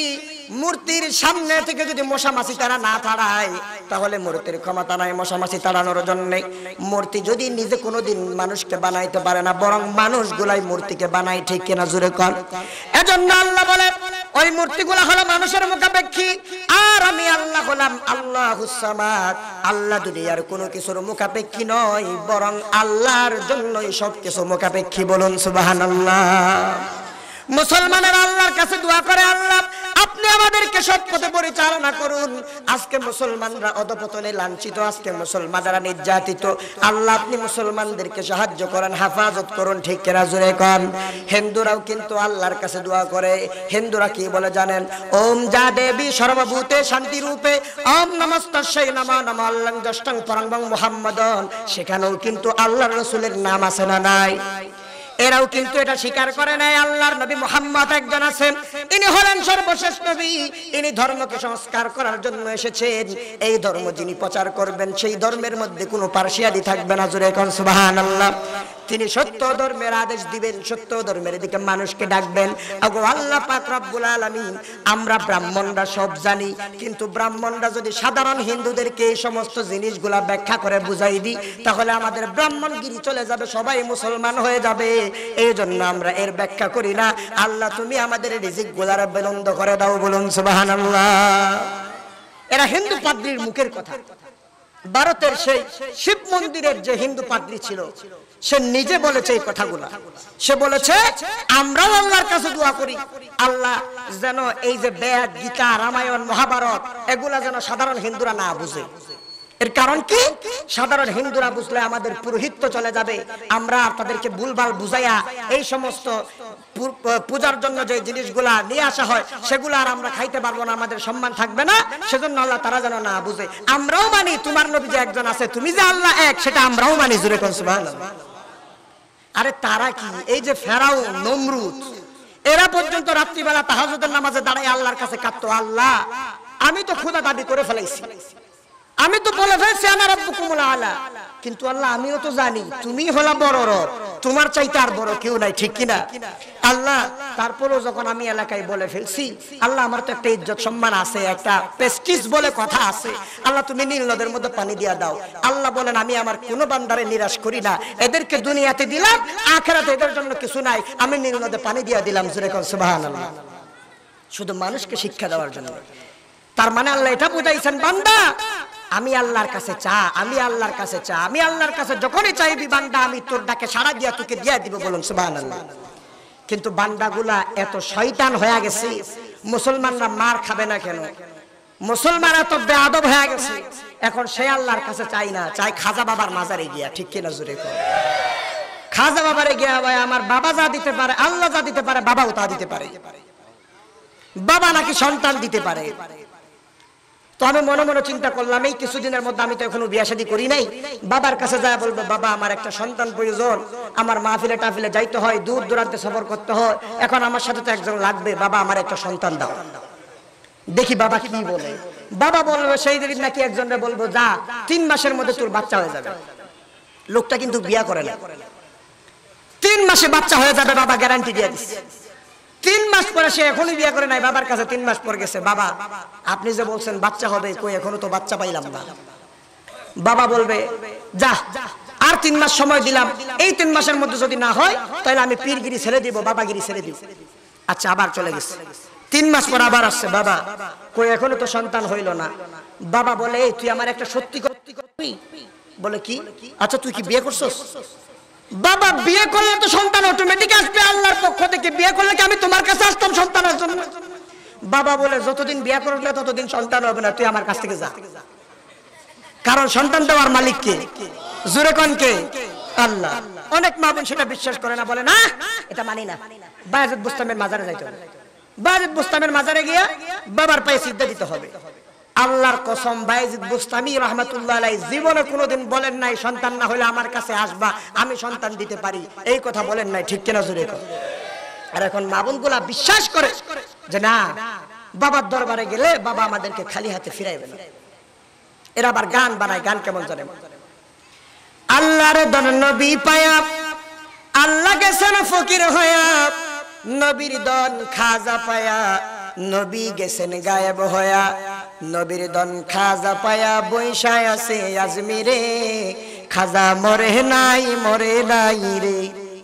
মূর্তির সামনে থেকে যদি মশা মাছি তারা না তাড়ায় তাহলে মূর্তির ক্ষমতা নাই মশা মাছি তাড়ানোর জন্য মূর্তি যদি নিজে কোনোদিন মানুষকে বানাইতে পারে না বরং মানুষগুলাই মূর্তিকে বানাই ঠিক কিনা জুড়ে কর এজন্য আল্লাহ বলে ওই মূর্তিগুলো হলো মানুষের মুখাপেক্ষী আর আমি আল্লাহ হলাম আল্লাহ হুসামাদ আল্লাহ দুনিয়ার কোনো কিছুর মুখাপেক্ষী নয় বরং আল্লাহর জন্যই সব কিছু মুখাপেক্ষী বলুন সুবাহান আল্লাহ মুসলমানের আল্লাহর কাছে দোয়া করে আল্লাহ আপনি আমাদেরকে সৎ পথে পরিচালনা করুন আজকে মুসলমানরা অধপতনে লাঞ্ছিত আজকে মুসলমানরা নির্যাতিত আল্লাহ আপনি মুসলমানদেরকে সাহায্য করেন হেফাজত করুন ঠিক কেনা জুড়ে কন হিন্দুরাও কিন্তু আল্লাহর কাছে দোয়া করে হিন্দুরা কি বলে জানেন ওম যা দেবী সর্বভূতে শান্তি রূপে ওম নমস্ত সেই নমা নম আল্লাহ জষ্টং পরং মোহাম্মদন সেখানেও কিন্তু আল্লাহ রসুলের নাম আছে না নাই এরাও কিন্তু এটা স্বীকার করে নাই আল্লাহর নবী মোহাম্মদ একজন আছেন ইনি হলেন সর্বশেষ নবী ইনি ধর্মকে সংস্কার করার জন্য এসেছেন এই ধর্ম যিনি প্রচার করবেন সেই ধর্মের মধ্যে কোনো পার্সিয়ালি থাকবে না জোরে এখন আল্লাহ তিনি সত্য ধর্মের আদেশ দিবেন সত্য ধর্মের দিকে মানুষকে ডাকবেন আগো আল্লাহ পাক রব্বুল আলামিন আমরা ব্রাহ্মণরা সব জানি কিন্তু ব্রাহ্মণরা যদি সাধারণ হিন্দুদেরকে এই সমস্ত জিনিসগুলা ব্যাখ্যা করে বুঝাই দিই তাহলে আমাদের ব্রাহ্মণগিরি চলে যাবে সবাই মুসলমান হয়ে যাবে এই জন্য আমরা এর ব্যাখ্যা করি না আল্লাহ তুমি আমাদের রিজিক গুলার বেলন্দ করে দাও বলুন সুবহানাল্লাহ এরা হিন্দু পাদ্রির মুখের কথা ভারতের সেই শিব মন্দিরের যে হিন্দু পাদ্রি ছিল সে নিজে বলেছে এই কথাগুলা সে বলেছে আমরাও আল্লাহর কাছে দোয়া করি আল্লাহ যেন এই যে বেদ গীতা রামায়ণ মহাভারত এগুলা যেন সাধারণ হিন্দুরা না বুঝে এর কারণ কি সাধারণ হিন্দুরা বুঝলে আমাদের পুরোহিত চলে যাবে আমরা তাদেরকে ভুলভাল বুঝাইয়া এই সমস্ত পূজার জন্য যে জিনিসগুলা নিয়ে আসা হয় সেগুলো আর আমরা খাইতে পারবো না আমাদের সম্মান থাকবে না সেজন্য আল্লাহ তারা যেন না বুঝে আমরাও মানি তোমার নবী যে একজন আছে তুমি যে আল্লাহ এক সেটা আমরাও মানি জুড়ে কনসুমান আরে তারা কি এই যে ফেরাও নমরুদ এরা পর্যন্ত রাত্রিবেলা তাহাজুদের নামাজে দাঁড়ায় আল্লাহর কাছে কাঁদতো আল্লাহ আমি তো খুদা দাবি করে ফেলাইছি আমি তো বলে ফেলছি আমার আব্বু কুমুলা আল্লাহ কিন্তু আল্লাহ আমিও তো জানি তুমি হলা বড় রব তোমার চাইতে আর বড় কেউ নাই ঠিক কিনা আল্লাহ তারপরও যখন আমি এলাকায় বলে ফেলছি আল্লাহ আমার তো একটা ইজ্জত সম্মান আছে একটা পেস্টিস বলে কথা আছে আল্লাহ তুমি নীল নদের মধ্যে পানি দিয়া দাও আল্লাহ বলেন আমি আমার কোনো বান্দারে নিরাশ করি না এদেরকে দুনিয়াতে দিলাম আখেরাতে এদের জন্য কিছু নাই আমি নীল নদে পানি দিয়া দিলাম জুরে কন সুবহানাল্লাহ শুধু মানুষকে শিক্ষা দেওয়ার জন্য তার মানে আল্লাহ এটা বুঝাইছেন বান্দা আমি আল্লাহর কাছে চা আমি আল্লাহর কাছে চা আমি আল্লাহর কাছে যখনই চাইবি বান্দা আমি তোর ডাকে সারা দিয়া তোকে দিয়ে দিব বলুন সুবাহ কিন্তু বান্দাগুলা এত শয়তান হয়ে গেছে মুসলমানরা মার খাবে না কেন মুসলমান এত বেআব হয়ে গেছে এখন সে আল্লাহর কাছে চাই না চাই খাজা বাবার মাজারে গিয়া ঠিক কিনা জোরে খাজা বাবারে গিয়া ভাই আমার বাবা যা দিতে পারে আল্লাহ যা দিতে পারে বাবাও তা দিতে পারে বাবা নাকি সন্তান দিতে পারে তো আমি মনে মনে চিন্তা করলাম এই কিছুদিনের মধ্যে আমি তো এখনো বিয়া শাদি করি নাই বাবার কাছে যায় বলবো বাবা আমার একটা সন্তান প্রয়োজন আমার মাহফিলে টাফিলে যাইতে হয় দূর দূরান্তে সফর করতে হয় এখন আমার সাথে তো একজন লাগবে বাবা আমার একটা সন্তান দাও দেখি বাবা কি বলে বাবা বলবে সেই দিন নাকি একজনরা বলবো যা তিন মাসের মধ্যে তোর বাচ্চা হয়ে যাবে লোকটা কিন্তু বিয়া করে না তিন মাসে বাচ্চা হয়ে যাবে বাবা গ্যারান্টি দিয়ে দিচ্ছে তিন মাস পরে সে এখনই বিয়ে করে নাই বাবার কাছে তিন মাস পর গেছে বাবা আপনি যে বলছেন বাচ্চা হবে কই এখনো তো বাচ্চা পাইলাম না বাবা বলবে যা আর তিন মাস সময় দিলাম এই তিন মাসের মধ্যে যদি না হয় তাহলে আমি পীরগিরি ছেড়ে দিব বাবাগিরি ছেড়ে দিব আচ্ছা আবার চলে গেছে তিন মাস পর আবার আসছে বাবা কই এখনো তো সন্তান হইল না বাবা বলে তুই আমার একটা সত্যি বলে কি আচ্ছা তুই কি বিয়ে করছস বাবা বিয়ে করলে তো সন্তান অটোমেটিক আসবে আল্লাহর পক্ষ থেকে বিয়ে করলে কি আমি তোমার কাছে আসতাম সন্তানের জন্য বাবা বলে যতদিন বিয়ে করলে ততদিন সন্তান হবে না তুই আমার কাছ থেকে যা কারণ সন্তান তো আমার মালিক কে জুরে কন কে আল্লাহ অনেক মা বোন সেটা বিশ্বাস করে না বলে না এটা মানি না বায়াজুদ বুস্তামের মাজারে যাইতে হবে বায়াজুদ বুস্তামের মাজারে গিয়া বাবার পায়ে সিদ্ধা দিতে হবে আল্লাহর কসম বাইজিদ বুস্তামি রহমতুল্লাহ আলাই জীবনে কোনোদিন বলেন নাই সন্তান না হলে আমার কাছে আসবা আমি সন্তান দিতে পারি এই কথা বলেন নাই ঠিক কিনা জোরে আর এখন মা বোনগুলা বিশ্বাস করে যে না বাবার দরবারে গেলে বাবা আমাদেরকে খালি হাতে ফিরাইবে না এরা আবার গান বানায় গান কেমন জানে আল্লাহর নবী পায়া আল্লাহ গেছেন ফকির হয়া নবীর দন খাজা পায়া নবী গেছেন গায়েব হয়া নবীর দন খাজা পায়া বৈশায় আছে আজমিরে খাজা মরে নাই মরে নাই রে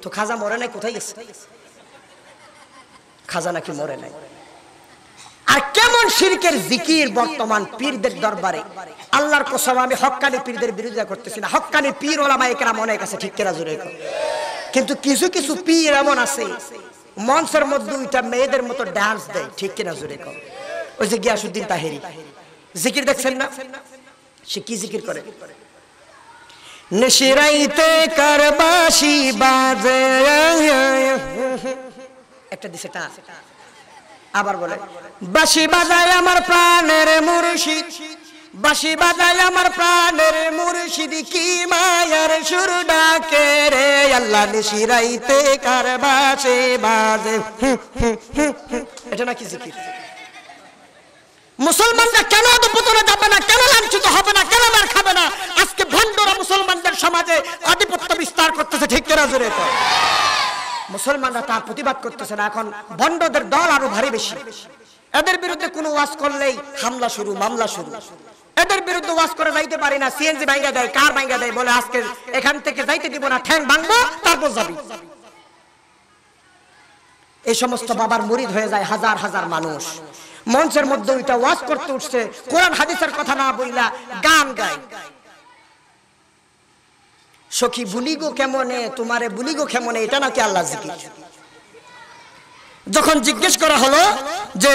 তো খাজা মরে নাই কোথায় গেছে খাজা নাকি মরে নাই আর কেমন শিরকের জিকির বর্তমান পীরদের দরবারে আল্লাহর কোসম আমি হক্কানি পীরদের বিরোধিতা করতেছি না হক্কানি পীর ওলামা একরা মনে কাছে ঠিক কেরা জুড়ে কিন্তু কিছু কিছু পীর এমন আছে মঞ্চের মধ্যে ওইটা মেয়েদের মতো ডান্স দেয় ঠিক কেনা জুড়ে কর ওই যে গিয়াসুদ্দিন তাহেরি জিকির দেখছেন না সে কি জিকির করে নেশিরাইতে কারবাসি বাজে একটা দিছে টা আবার বলে বাসি বাজায় আমার প্রাণের মুর্শিদ বাসি বাজায় আমার প্রাণের মুর্শিদ কি মায়ার সুর ডাকে রে আল্লাহ নেশিরাইতে কারবাসে বাজে এটা নাকি জিকির মুসলমানরা কেন অধপতনে যাবে না কেন লাঞ্ছিত হবে না কেন মার খাবে না আজকে ভণ্ডরা মুসলমানদের সমাজে আধিপত্য বিস্তার করতেছে ঠিক কেনা জোরে মুসলমানরা তার প্রতিবাদ করতেছে না এখন ভণ্ডদের দল আরো ভারী বেশি এদের বিরুদ্ধে কোনো ওয়াজ করলেই হামলা শুরু মামলা শুরু এদের বিরুদ্ধে ওয়াজ করে যাইতে পারি না সিএনজি ভাঙ্গা দেয় কার ভাঙ্গা দেয় বলে আজকে এখান থেকে যাইতে দিব না ঠ্যাং ভাঙবো তারপর যাবি এই সমস্ত বাবার মুরিদ হয়ে যায় হাজার হাজার মানুষ মঞ্চের মধ্যে ওইটা ওয়াজ করতে উঠছে কোরআন হাদিসের কথা না বইলা গান গাই সখী বুলিগো কেমনে তোমারে বুলিগো কেমনে এটা নাকি আল্লাহ জিকির যখন জিজ্ঞেস করা হলো যে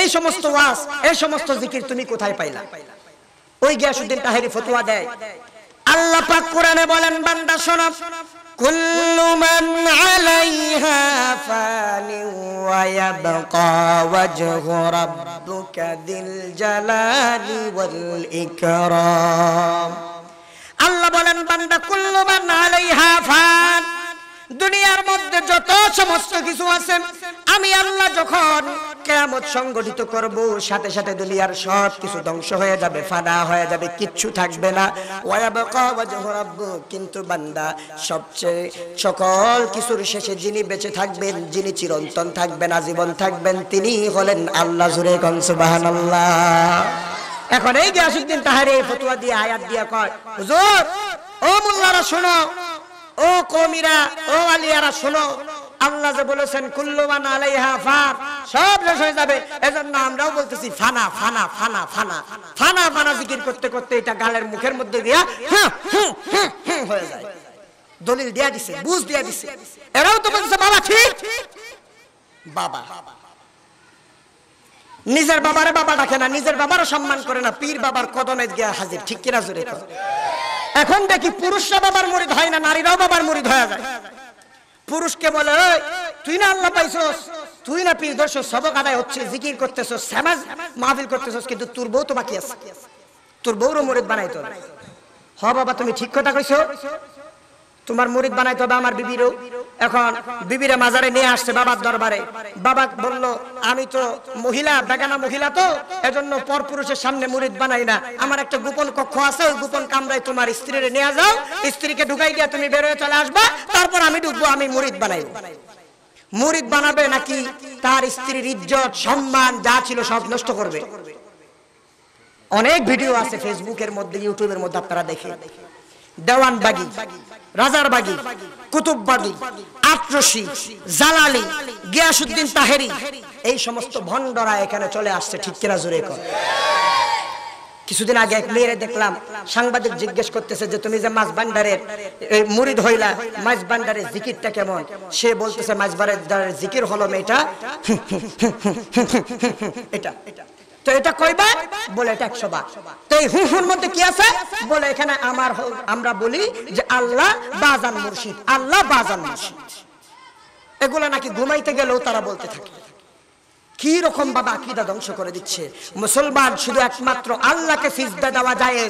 এই সমস্ত ওয়াজ এই সমস্ত জিকির তুমি কোথায় পাইলা ওই গিয়াসুদ্দিন তাহেরি ফতোয়া দেয় আল্লাহ পাক কোরআনে বলেন বান্দা শোনা كل من عليها فان ويبقى وجه ربك ذي الجلال والإكرام الله بلن بند كل من عليها فان দুনিয়ার মধ্যে যত সমস্ত কিছু আছেন আমি আল্লাহ যখন কেয়ামত সংগঠিত করব সাথে সাথে দুনিয়ার সব কিছু ধ্বংস হয়ে যাবে ফানা হয়ে যাবে কিচ্ছু থাকবে না কিন্তু বান্দা সবচেয়ে সকল কিছুর শেষে যিনি বেঁচে থাকবেন যিনি চিরন্তন থাকবেন আজীবন থাকবেন তিনি হলেন আল্লাহ জুরে কনসুবাহান বাহান এখন এই গিয়াসুদ্দিন তাহারে ফতুয়া দিয়ে আয়াত দিয়ে কয় হুজুর ও মুল্লারা শোনো ও কমিরা ও আলিয়ারা শোনো আল্লাহ যে বলেছেন কুল্লুমান আলাইহা ফান সব শেষ হয়ে যাবে এজন্য আমরাও বলতেছি ফানা ফানা ফানা ফানা ফানা ফানা জিকির করতে করতে এটা গালের মুখের মধ্যে দিয়া হয়ে যায় দলিল দিয়া দিছে বুঝ দিয়া দিছে এরাও তো বলছে বাবা ঠিক বাবা নিজের বাবারে বাবা ডাকে না নিজের বাবারও সম্মান করে না পীর বাবার কদমে গিয়া হাজির ঠিক কিনা জোরে এখন দেখি পুরুষরা বাবার মুড়িদ হয় না নারীরাও বাবার মুড়িদ হয়ে যায় পুরুষকে বলে তুই না আল্লাহ পাইছস তুই না পীর দর্শ সবক আদায় হচ্ছে জিকির করতেছ সামাজ মাহফিল করতেছস কিন্তু তোর বউ তো বাকি আছে তোর বউরও বানাই বানাইতো হ বাবা তুমি ঠিক কথা কইছো তোমার মুরিদ বানাইতে হবে আমার বিবিরও এখন বিবিরা মাজারে নিয়ে আসছে বাবার দরবারে বাবা বলল আমি তো মহিলা বেগানা মহিলা তো এজন্য পর পুরুষের সামনে মুরিদ বানাই না আমার একটা গোপন কক্ষ আছে ওই গোপন কামরায় তোমার স্ত্রীর নিয়ে যাও স্ত্রীকে ঢুকাই দিয়া তুমি বেরোয় চলে আসবা তারপর আমি ঢুকবো আমি মুরিদ বানাই মুরিদ বানাবে নাকি তার স্ত্রীর ইজ্জত সম্মান যা ছিল সব নষ্ট করবে অনেক ভিডিও আছে ফেসবুকের মধ্যে ইউটিউবের মধ্যে আপনারা দেখে দেওয়ান বাগি রাজার বাগি কুতুব বাগি আটরসি জালালি গিয়াসুদ্দিন তাহেরি এই সমস্ত ভণ্ডরা এখানে চলে আসছে ঠিক কিনা জোরে কর কিছুদিন আগে এক মেয়েরে দেখলাম সাংবাদিক জিজ্ঞেস করতেছে যে তুমি যে মাছ ভান্ডারের মুড়িদ হইলা মাছ ভান্ডারের জিকিরটা কেমন সে বলতেছে মাছ ভান্ডারের জিকির হলো মেয়েটা এটা এটা তো এটা কইবা বলে এটা একশো বার তো এই হুহুর মধ্যে কি আছে বলে এখানে আমার আমরা বলি যে আল্লাহ বাজান মুর্শিদ আল্লাহ বাজান মুর্শিদ এগুলা নাকি ঘুমাইতে গেলেও তারা বলতে থাকে কি রকম বাবা আকিদা ধ্বংস করে দিচ্ছে মুসলমান শুধু একমাত্র আল্লাহকে সিজদা দেওয়া যায়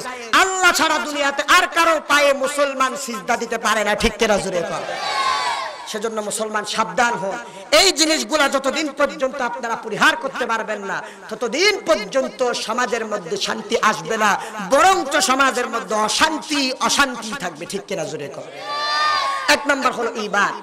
আল্লাহ ছাড়া দুনিয়াতে আর কারো পায়ে মুসলমান সিজদা দিতে পারে না ঠিক কেনা জুড়ে পারে সেজন্য মুসলমান সাবধান হন এই জিনিসগুলা যতদিন পর্যন্ত আপনারা পরিহার করতে পারবেন না ততদিন পর্যন্ত সমাজের মধ্যে শান্তি আসবে না বরঞ্চ সমাজের মধ্যে অশান্তি অশান্তি থাকবে ঠিক কিনা জোরে কর এক নম্বর হলো ইবাদ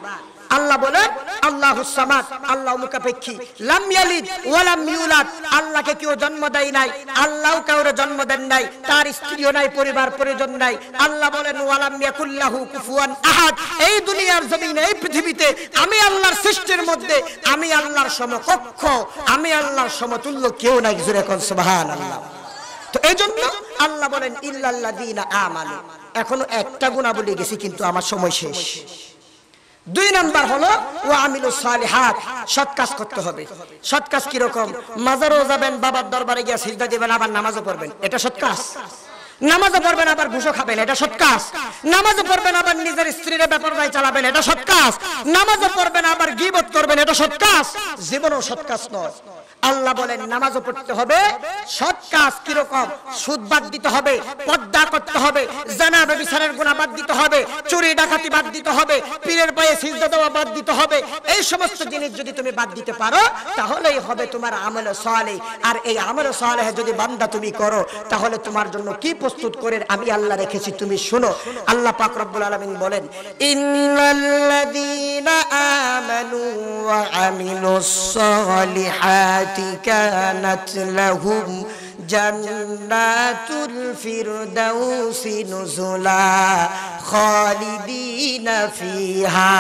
আল্লাহ বলেন আল্লাহ সামাদ আল্লাহ মুখাপেক্ষী লাম ইয়ালিদ ওয়ালাম ইউলাদ আল্লাহকে কেউ জন্ম দেয় নাই আল্লাহও কাউরে জন্ম দেন নাই তার স্ত্রীও নাই পরিবার পরিজন নাই আল্লাহ বলেন ওয়ালাম ইয়াকুল্লাহু কুফুয়ান আহাদ এই দুনিয়ার জমিনে এই পৃথিবীতে আমি আল্লাহর সৃষ্টির মধ্যে আমি আল্লাহর সমকক্ষ আমি আল্লাহর সমতুল্য কেউ নাই জুরে কোন সুবহানাল্লাহ তো এই জন্য আল্লাহ বলেন ইল্লাল্লাযীনা আমানু এখনো একটা গুণাবলী গেছি কিন্তু আমার সময় শেষ দুই নাম্বার হলো ও আমিলু সালিহাত সৎ কাজ করতে হবে সৎ কাজ কিরকম মাজারও যাবেন বাবার দরবারে গিয়া সিজদা দিবেন আবার নামাজও পড়বেন এটা সৎ কাজ নামাজও পড়বেন আবার ঘুষো খাবেন এটা সৎকাজ নামাজও পড়বেন আবার নিজের স্ত্রীর ব্যাপারটাই চালাবেন এটা সৎকাজ নামাজও পড়বেন আবার গিবত করবেন এটা সৎকাজ জীবনও সৎকাজ নয় আল্লাহ বলেন নামাজও পড়তে হবে সৎ কাজ কিরকম সুদ বাদ দিতে হবে পর্দা করতে হবে জানা ব্যবসারের গুণা বাদ দিতে হবে চুরি ডাকাতি বাদ দিতে হবে পীরের পায়ে সিজদা দেওয়া বাদ দিতে হবে এই সমস্ত জিনিস যদি তুমি বাদ দিতে পারো তাহলেই হবে তোমার আমল সালে আর এই আমল সালেহ যদি বান্দা তুমি করো তাহলে তোমার জন্য কি প্রস্তুত করে আমি আল্লাহ রেখেছি তুমি শোনো আল্লাহ পাক রব্বুল আলামিন বলেন ইন্নাল্লাযীনা আমানু ওয়া আমিলুস সালিহাতি কানাত লাহুম জন্নাতুল ফিরদাউসি নুজুলা খালিদিনা ফিহা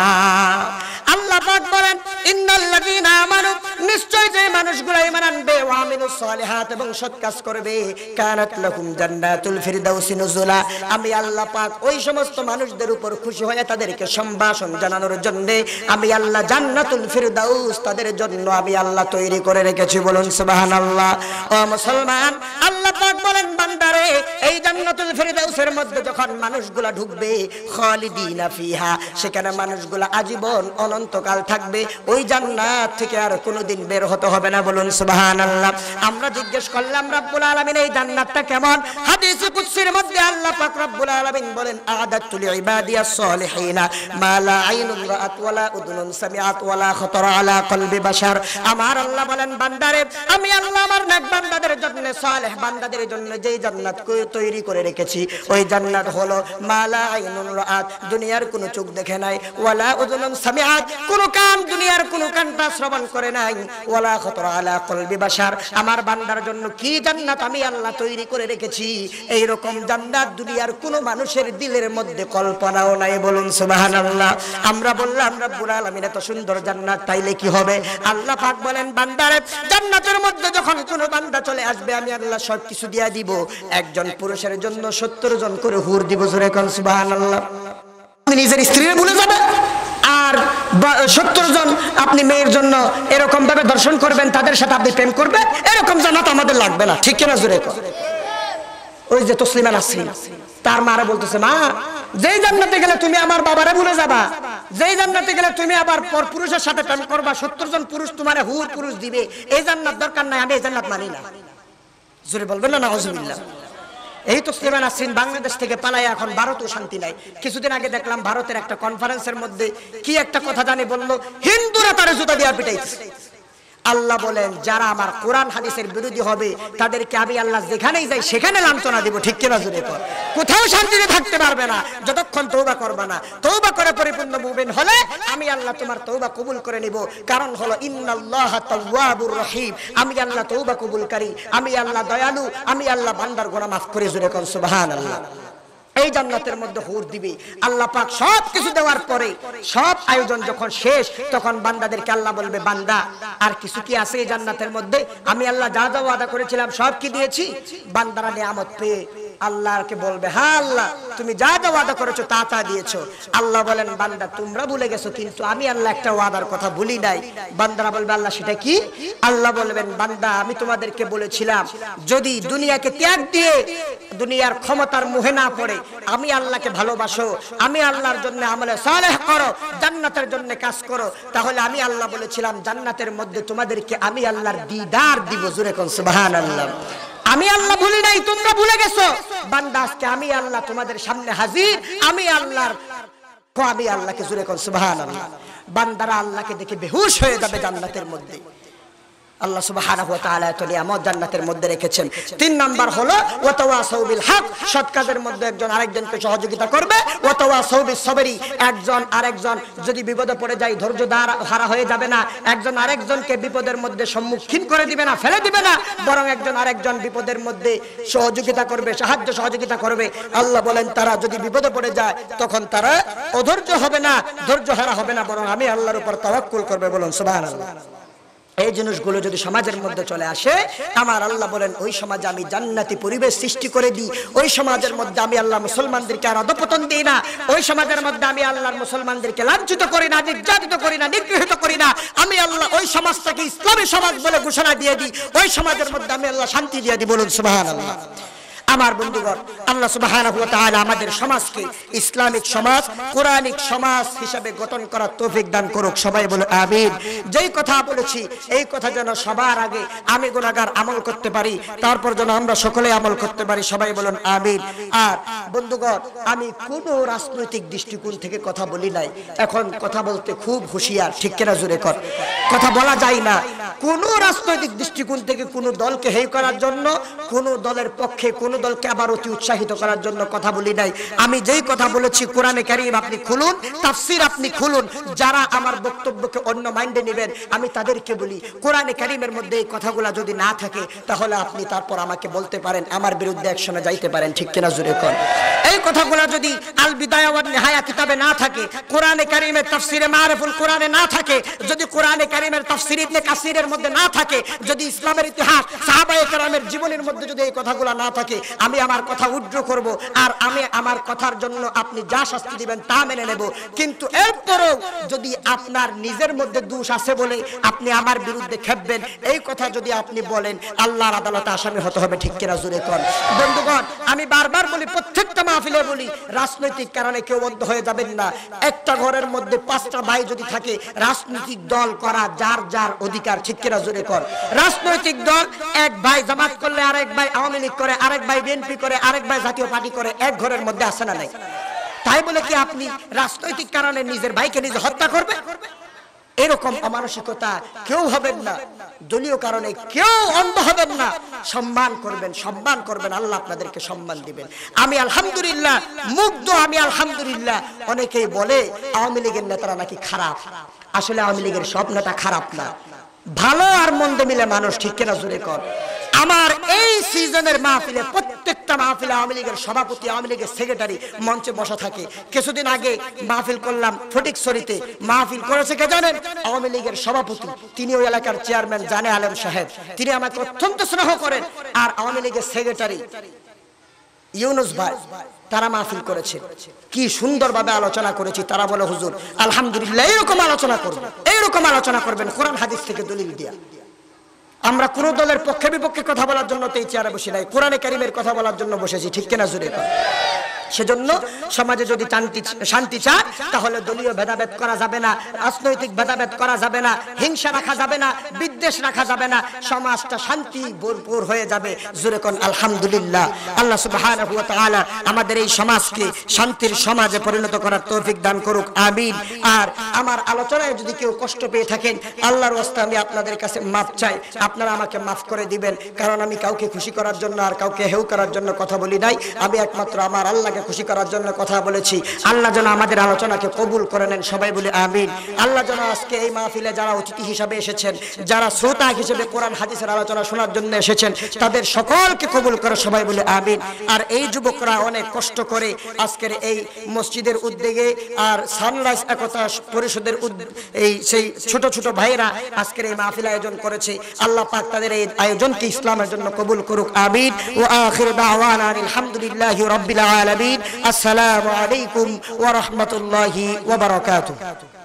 আল্লাহ পাক বলেন ইন্নাল্লাযীনা আমানু নিশ্চয় যে মানুষগুলো ঈমান আনবে ও আমিলুস সালিহাত এবং সৎ কাজ করবে কানাত লাকুম জান্নাতুল ফিরদাউসি নুজুলা আমি আল্লাহ পাক ওই সমস্ত মানুষদের উপর খুশি হয়ে তাদেরকে সম্ভাষণ জানানোর জন্য আমি আল্লাহ জান্নাতুল ফিরদাউস তাদের জন্য আমি আল্লাহ তৈরি করে রেখেছি বলুন সুবহানাল্লাহ ও মুসলমান আল্লাহ পাক বলেন বান্দারে এই জান্নাতুল ফেরদাউসের মধ্যে যখন মানুষগুলা ঢুকবে খালিদিনা ফিহা সেখানে মানুষগুলা আজীবন অনন্তকাল থাকবে ওই জান্নাত থেকে আর কোনোদিন বের হতে হবে না বলুন সুবহানাল্লাহ আমরা জিজ্ঞেস করলাম রব্বুল আলামিন এই জান্নাতটা কেমন হাদিস কুদসির মধ্যে আল্লাহ পাক রব্বুল আলামিন বলেন আদাতুল ইবাদি আস সলিহিনা মা লা আইনুন রাআত ওয়া লা উদুনুন সামিআত ওয়া লা খাতারা আলা কলবি বাশার আমার আল্লাহ বলেন বান্দারে আমি আল্লাহ আমার নেক বান্দাদের জন্য সালেহ বান্দাদের জন্য যেই জান্নাত তৈরি করে রেখেছি ওই জান্নাত হলো মালা আইনুন রাত দুনিয়ার কোন চোখ দেখে নাই ওয়ালা উযুনুন সামিআত কোন কান দুনিয়ার কোন কানটা শ্রবণ করে নাই ওয়ালা খতর আলা কলবি বাশার আমার বান্দার জন্য কি জান্নাত আমি আল্লাহ তৈরি করে রেখেছি এই রকম জান্নাত দুনিয়ার কোন মানুষের দিলের মধ্যে কল্পনাও নাই বলুন সুবহানাল্লাহ আমরা বললাম রব্বুল আলামিন এত সুন্দর জান্নাত তাইলে কি হবে আল্লাহ পাক বলেন বান্দারে জান্নাতের মধ্যে যখন কোন বান্দা চলে আসবে আমি আল্লাহ সব কিছু দিয়া দিব একজন পুরুষের জন্য সত্তর জন করে হুর দিব জোরে কন সুবাহান আল্লাহ নিজের স্ত্রীর ভুলে যাবে আর সত্তর জন আপনি মেয়ের জন্য এরকম ভাবে দর্শন করবেন তাদের সাথে আপনি প্রেম করবেন এরকম জানা তো আমাদের লাগবে না ঠিক কিনা জোরে কন ওই যে তসলিমা নাসরিন তার মারা বলতেছে মা যেই জান্নাতে গেলে তুমি আমার বাবারে ভুলে যাবা যেই জান্নাতে গেলে তুমি আবার পর পুরুষের সাথে প্রেম করবা সত্তর জন পুরুষ তোমার হুর পুরুষ দিবে এই জান্নাত দরকার নাই আমি এই জান্নাত মানি না জোরে বলবেন না নজমিল্লা এই তো সুলেমান আসরিন বাংলাদেশ থেকে পালায় এখন ভারতও শান্তি নাই কিছুদিন আগে দেখলাম ভারতের একটা কনফারেন্সের মধ্যে কি একটা কথা জানি বললো হিন্দুরা তারা জুতা দিয়ে পিটাইছে আল্লাহ বলেন যারা আমার কোরআন হাদিসের বিরোধী হবে তাদেরকে আমি আল্লাহ যেখানেই যাই সেখানে লাঞ্ছনা দিব ঠিক কিনা জুড়ে কর কোথাও শান্তিতে থাকতে পারবে না যতক্ষণ তৌবা করবে না তৌবা করে পরিপূর্ণ মুমিন হলে আমি আল্লাহ তোমার তৌবা কবুল করে নিব কারণ হলো ইন্নাল্লাহ তাওয়াবুর রহিম আমি আল্লাহ তৌবা কবুলকারী আমি আল্লাহ দয়ালু আমি আল্লাহ বান্দার গোনা মাফ করে জুড়ে কর সুবহানাল্লাহ এই জান্নাতের মধ্যে হুর দিবে আল্লাহ পাক সব কিছু দেওয়ার পরে সব আয়োজন যখন শেষ তখন বান্দাদেরকে আল্লাহ বলবে বান্দা আর কিছু কি আছে এই জান্নাতের মধ্যে আমি আল্লাহ যা যা ওয়াদা করেছিলাম সব কি দিয়েছি বান্দারা নিয়ামত পেয়ে আল্লাহকে বলবে হা হ্যাঁ আল্লাহ তুমি যা যা ওয়াদা করেছো তা তা দিয়েছো আল্লাহ বলেন বান্দা তোমরা ভুলে গেছো কিন্তু আমি আল্লাহ একটা ওয়াদার কথা ভুলি নাই বান্দারা বলবে আল্লাহ সেটা কি আল্লাহ বলবেন বান্দা আমি তোমাদেরকে বলেছিলাম যদি দুনিয়াকে ত্যাগ দিয়ে দুনিয়ার ক্ষমতার মুহে না পড়ে আমি আল্লাহকে ভালোবাসো আমি আল্লাহর জন্য আমলে সালেহ করো জান্নাতের জন্য কাজ করো তাহলে আমি আল্লাহ বলেছিলাম জান্নাতের মধ্যে তোমাদেরকে আমি আল্লাহর দিদার দিব জুরে কোন সুবহানাল্লাহ আমি আল্লাহ ভুলি নাই তোমরা ভুলে গেছো বান্দা আজকে আমি আল্লাহ তোমাদের সামনে হাজির আমি আল্লাহর আমি আল্লাহকে জুড়ে কর সুবহানাল্লাহ বান্দারা আল্লাহকে দেখে বেহুশ হয়ে যাবে জান্নাতের মধ্যে আল্লাহ সুবাহ জান্নাতের মধ্যে রেখেছেন তিন নাম্বার হলো ওতওয়া সৌবিল হক সৎ কাজের মধ্যে একজন আরেকজনকে সহযোগিতা করবে ওতওয়া সৌবিল সবেরি একজন আরেকজন যদি বিপদে পড়ে যায় ধৈর্য হারা হয়ে যাবে না একজন আরেকজনকে বিপদের মধ্যে সম্মুখীন করে দিবে না ফেলে দিবে না বরং একজন আরেকজন বিপদের মধ্যে সহযোগিতা করবে সাহায্য সহযোগিতা করবে আল্লাহ বলেন তারা যদি বিপদে পড়ে যায় তখন তারা অধৈর্য হবে না ধৈর্য হারা হবে না বরং আমি আল্লাহর উপর তবাক্কুল করবে বলুন সুবহানাল্লাহ এই জিনিসগুলো যদি সমাজের মধ্যে চলে আসে আমার আল্লাহ বলেন ওই সমাজে আমি জান্নাতি পরিবেশ সৃষ্টি করে দিই ওই সমাজের মধ্যে আমি আল্লাহ মুসলমানদেরকে আর অধপতন দিই না ওই সমাজের মধ্যে আমি আল্লাহর মুসলমানদেরকে লাঞ্ছিত করি না নির্যাতিত করি না নিগৃহীত করি না আমি আল্লাহ ওই সমাজটাকে ইসলামী সমাজ বলে ঘোষণা দিয়ে দিই ওই সমাজের মধ্যে আমি আল্লাহ শান্তি দিয়ে দিই বলুন সুবহানাল্লাহ আল্লাহ আমার বন্ধুগণ আল্লাহ সুবাহ আমাদের সমাজকে ইসলামিক সমাজ কোরআনিক সমাজ হিসাবে গঠন করার তৌফিক দান করুক সবাই বলে আমিন যেই কথা বলেছি এই কথা যেন সবার আগে আমি গুণাগার আমল করতে পারি তারপর যেন আমরা সকলে আমল করতে পারি সবাই বলুন আমিন আর বন্ধুগণ আমি কোন রাজনৈতিক দৃষ্টিকোণ থেকে কথা বলি নাই এখন কথা বলতে খুব হুঁশিয়ার ঠিক কেনা জোরে কর কথা বলা যায় না কোন রাজনৈতিক দৃষ্টিকোণ থেকে কোনো দলকে হেয় করার জন্য কোনো দলের পক্ষে কোনো কোনো দলকে আবার অতি উৎসাহিত করার জন্য কথা বলি নাই আমি যেই কথা বলেছি কোরআনে কারিম আপনি খুলুন তাফসির আপনি খুলুন যারা আমার বক্তব্যকে অন্য মাইন্ডে নেবেন আমি তাদেরকে বলি কোরআনে কারিমের মধ্যে এই কথাগুলো যদি না থাকে তাহলে আপনি তারপর আমাকে বলতে পারেন আমার বিরুদ্ধে একসঙ্গে যাইতে পারেন ঠিক কিনা জুড়ে কর এই কথাগুলো যদি আল বিদায় নিহায়া কিতাবে না থাকে কোরআনে কারিমের তাফসিরে মারিফুল কোরআনে না থাকে যদি কোরআনে কারিমের তাফসির ইবনে কাসিরের মধ্যে না থাকে যদি ইসলামের ইতিহাস সাহাবায়ে কেরামের জীবনের মধ্যে যদি এই কথাগুলো না থাকে আমি আমার কথা উড্র করব আর আমি আমার কথার জন্য আপনি যা শাস্তি দিবেন তা মেনে নেব কিন্তু এরপরেও যদি আপনার নিজের মধ্যে দোষ আছে বলে আপনি আমার বিরুদ্ধে খেপবেন এই কথা যদি আপনি বলেন আল্লাহর আদালতে আসামি হতে হবে ঠিক কিনা জুড়ে কর বন্ধুগণ আমি বারবার বলি প্রত্যেকটা মাহফিলে বলি রাজনৈতিক কারণে কেউ বদ্ধ হয়ে যাবেন না একটা ঘরের মধ্যে পাঁচটা ভাই যদি থাকে রাজনৈতিক দল করা যার যার অধিকার ঠিক কিনা জুড়ে কর রাজনৈতিক দল এক ভাই জামাত করলে আরেক ভাই আওয়ামী লীগ করে আরেক ভাই ভাই বিএনপি করে আরেক ভাই জাতীয় পার্টি করে এক ঘরের মধ্যে আসে না নাই তাই বলে কি আপনি রাজনৈতিক কারণে নিজের ভাইকে নিজে হত্যা করবে এরকম অমানসিকতা কেউ হবেন না দলীয় কারণে কেউ অন্ধ হবেন না সম্মান করবেন সম্মান করবেন আল্লাহ আপনাদেরকে সম্মান দিবেন আমি আলহামদুলিল্লাহ মুগ্ধ আমি আলহামদুলিল্লাহ অনেকেই বলে আওয়ামী লীগের নেতারা নাকি খারাপ আসলে আওয়ামী লীগের সব নেতা খারাপ না ভালো আর মন্দ মিলে মানুষ ঠিক কেনা জুড়ে কর আমার এই সিজনের মাহফিলে প্রত্যেকটা মাহফিলে আওয়ামী লীগের সভাপতি আওয়ামী লীগের সেক্রেটারি মঞ্চে বসা থাকে কিছুদিন আগে মাহফিল করলাম ফটিকছড়িতে মাহফিল করেছে কে জানেন আওয়ামী লীগের সভাপতি তিনি ওই এলাকার চেয়ারম্যান জানে আলম সাহেব তিনি আমাকে অত্যন্ত স্নেহ করেন আর আওয়ামী লীগের সেক্রেটারি ইউনুস ভাই তারা মাহফিল করেছে কি সুন্দরভাবে আলোচনা করেছি তারা বলে হুজুর আলহামদুলিল্লাহ এইরকম আলোচনা করবেন এইরকম আলোচনা করবেন কোরআন হাদিস থেকে দলিল দিয়া আমরা কোন দলের পক্ষে বিপক্ষে কথা বলার জন্য তো এই চেয়ারে বসে নাই কোরআনে কারিমের কথা বলার জন্য বসেছি ঠিক কিনা জুড়ে সেজন্য সমাজে যদি শান্তি শান্তি চায় তাহলে দলীয় ভেদাভেদ করা যাবে না রাজনৈতিক ভেদাভেদ করা যাবে না হিংসা রাখা যাবে না বিদ্বেষ রাখা যাবে না সমাজটা শান্তি ভরপুর হয়ে যাবে জুরে কোন আলহামদুলিল্লাহ আল্লাহ সুবহানাহু ওয়া তাআলা আমাদের এই সমাজকে শান্তির সমাজে পরিণত করার তৌফিক দান করুক আমিন আর আমার আলোচনায় যদি কেউ কষ্ট পেয়ে থাকেন আল্লাহর ওয়াস্তে আমি আপনাদের কাছে মাফ চাই আপনারা আমাকে মাফ করে দিবেন কারণ আমি কাউকে খুশি করার জন্য আর কাউকে হেউ করার জন্য কথা বলি নাই আমি একমাত্র আমার আল্লাহকে আল্লাহকে খুশি করার জন্য কথা বলেছি আল্লাহ যেন আমাদের আলোচনাকে কবুল করে নেন সবাই বলে আমিন আল্লাহ যেন আজকে এই মাহফিলে যারা অতিথি হিসাবে এসেছেন যারা শ্রোতা হিসেবে কোরআন হাদিসের আলোচনা শোনার জন্য এসেছেন তাদের সকলকে কবুল করে সবাই বলে আমিন আর এই যুবকরা অনেক কষ্ট করে আজকের এই মসজিদের উদ্যোগে আর সানরাইজ একতা পরিষদের এই সেই ছোট ছোট ভাইরা আজকের এই মাহফিল আয়োজন করেছে আল্লাহ পাক তাদের এই আয়োজনকে ইসলামের জন্য কবুল করুক আমিন ও আখির দাওয়ান আলহামদুলিল্লাহ রব্বিল আলামিন العالمين السلام عليكم ورحمة الله وبركاته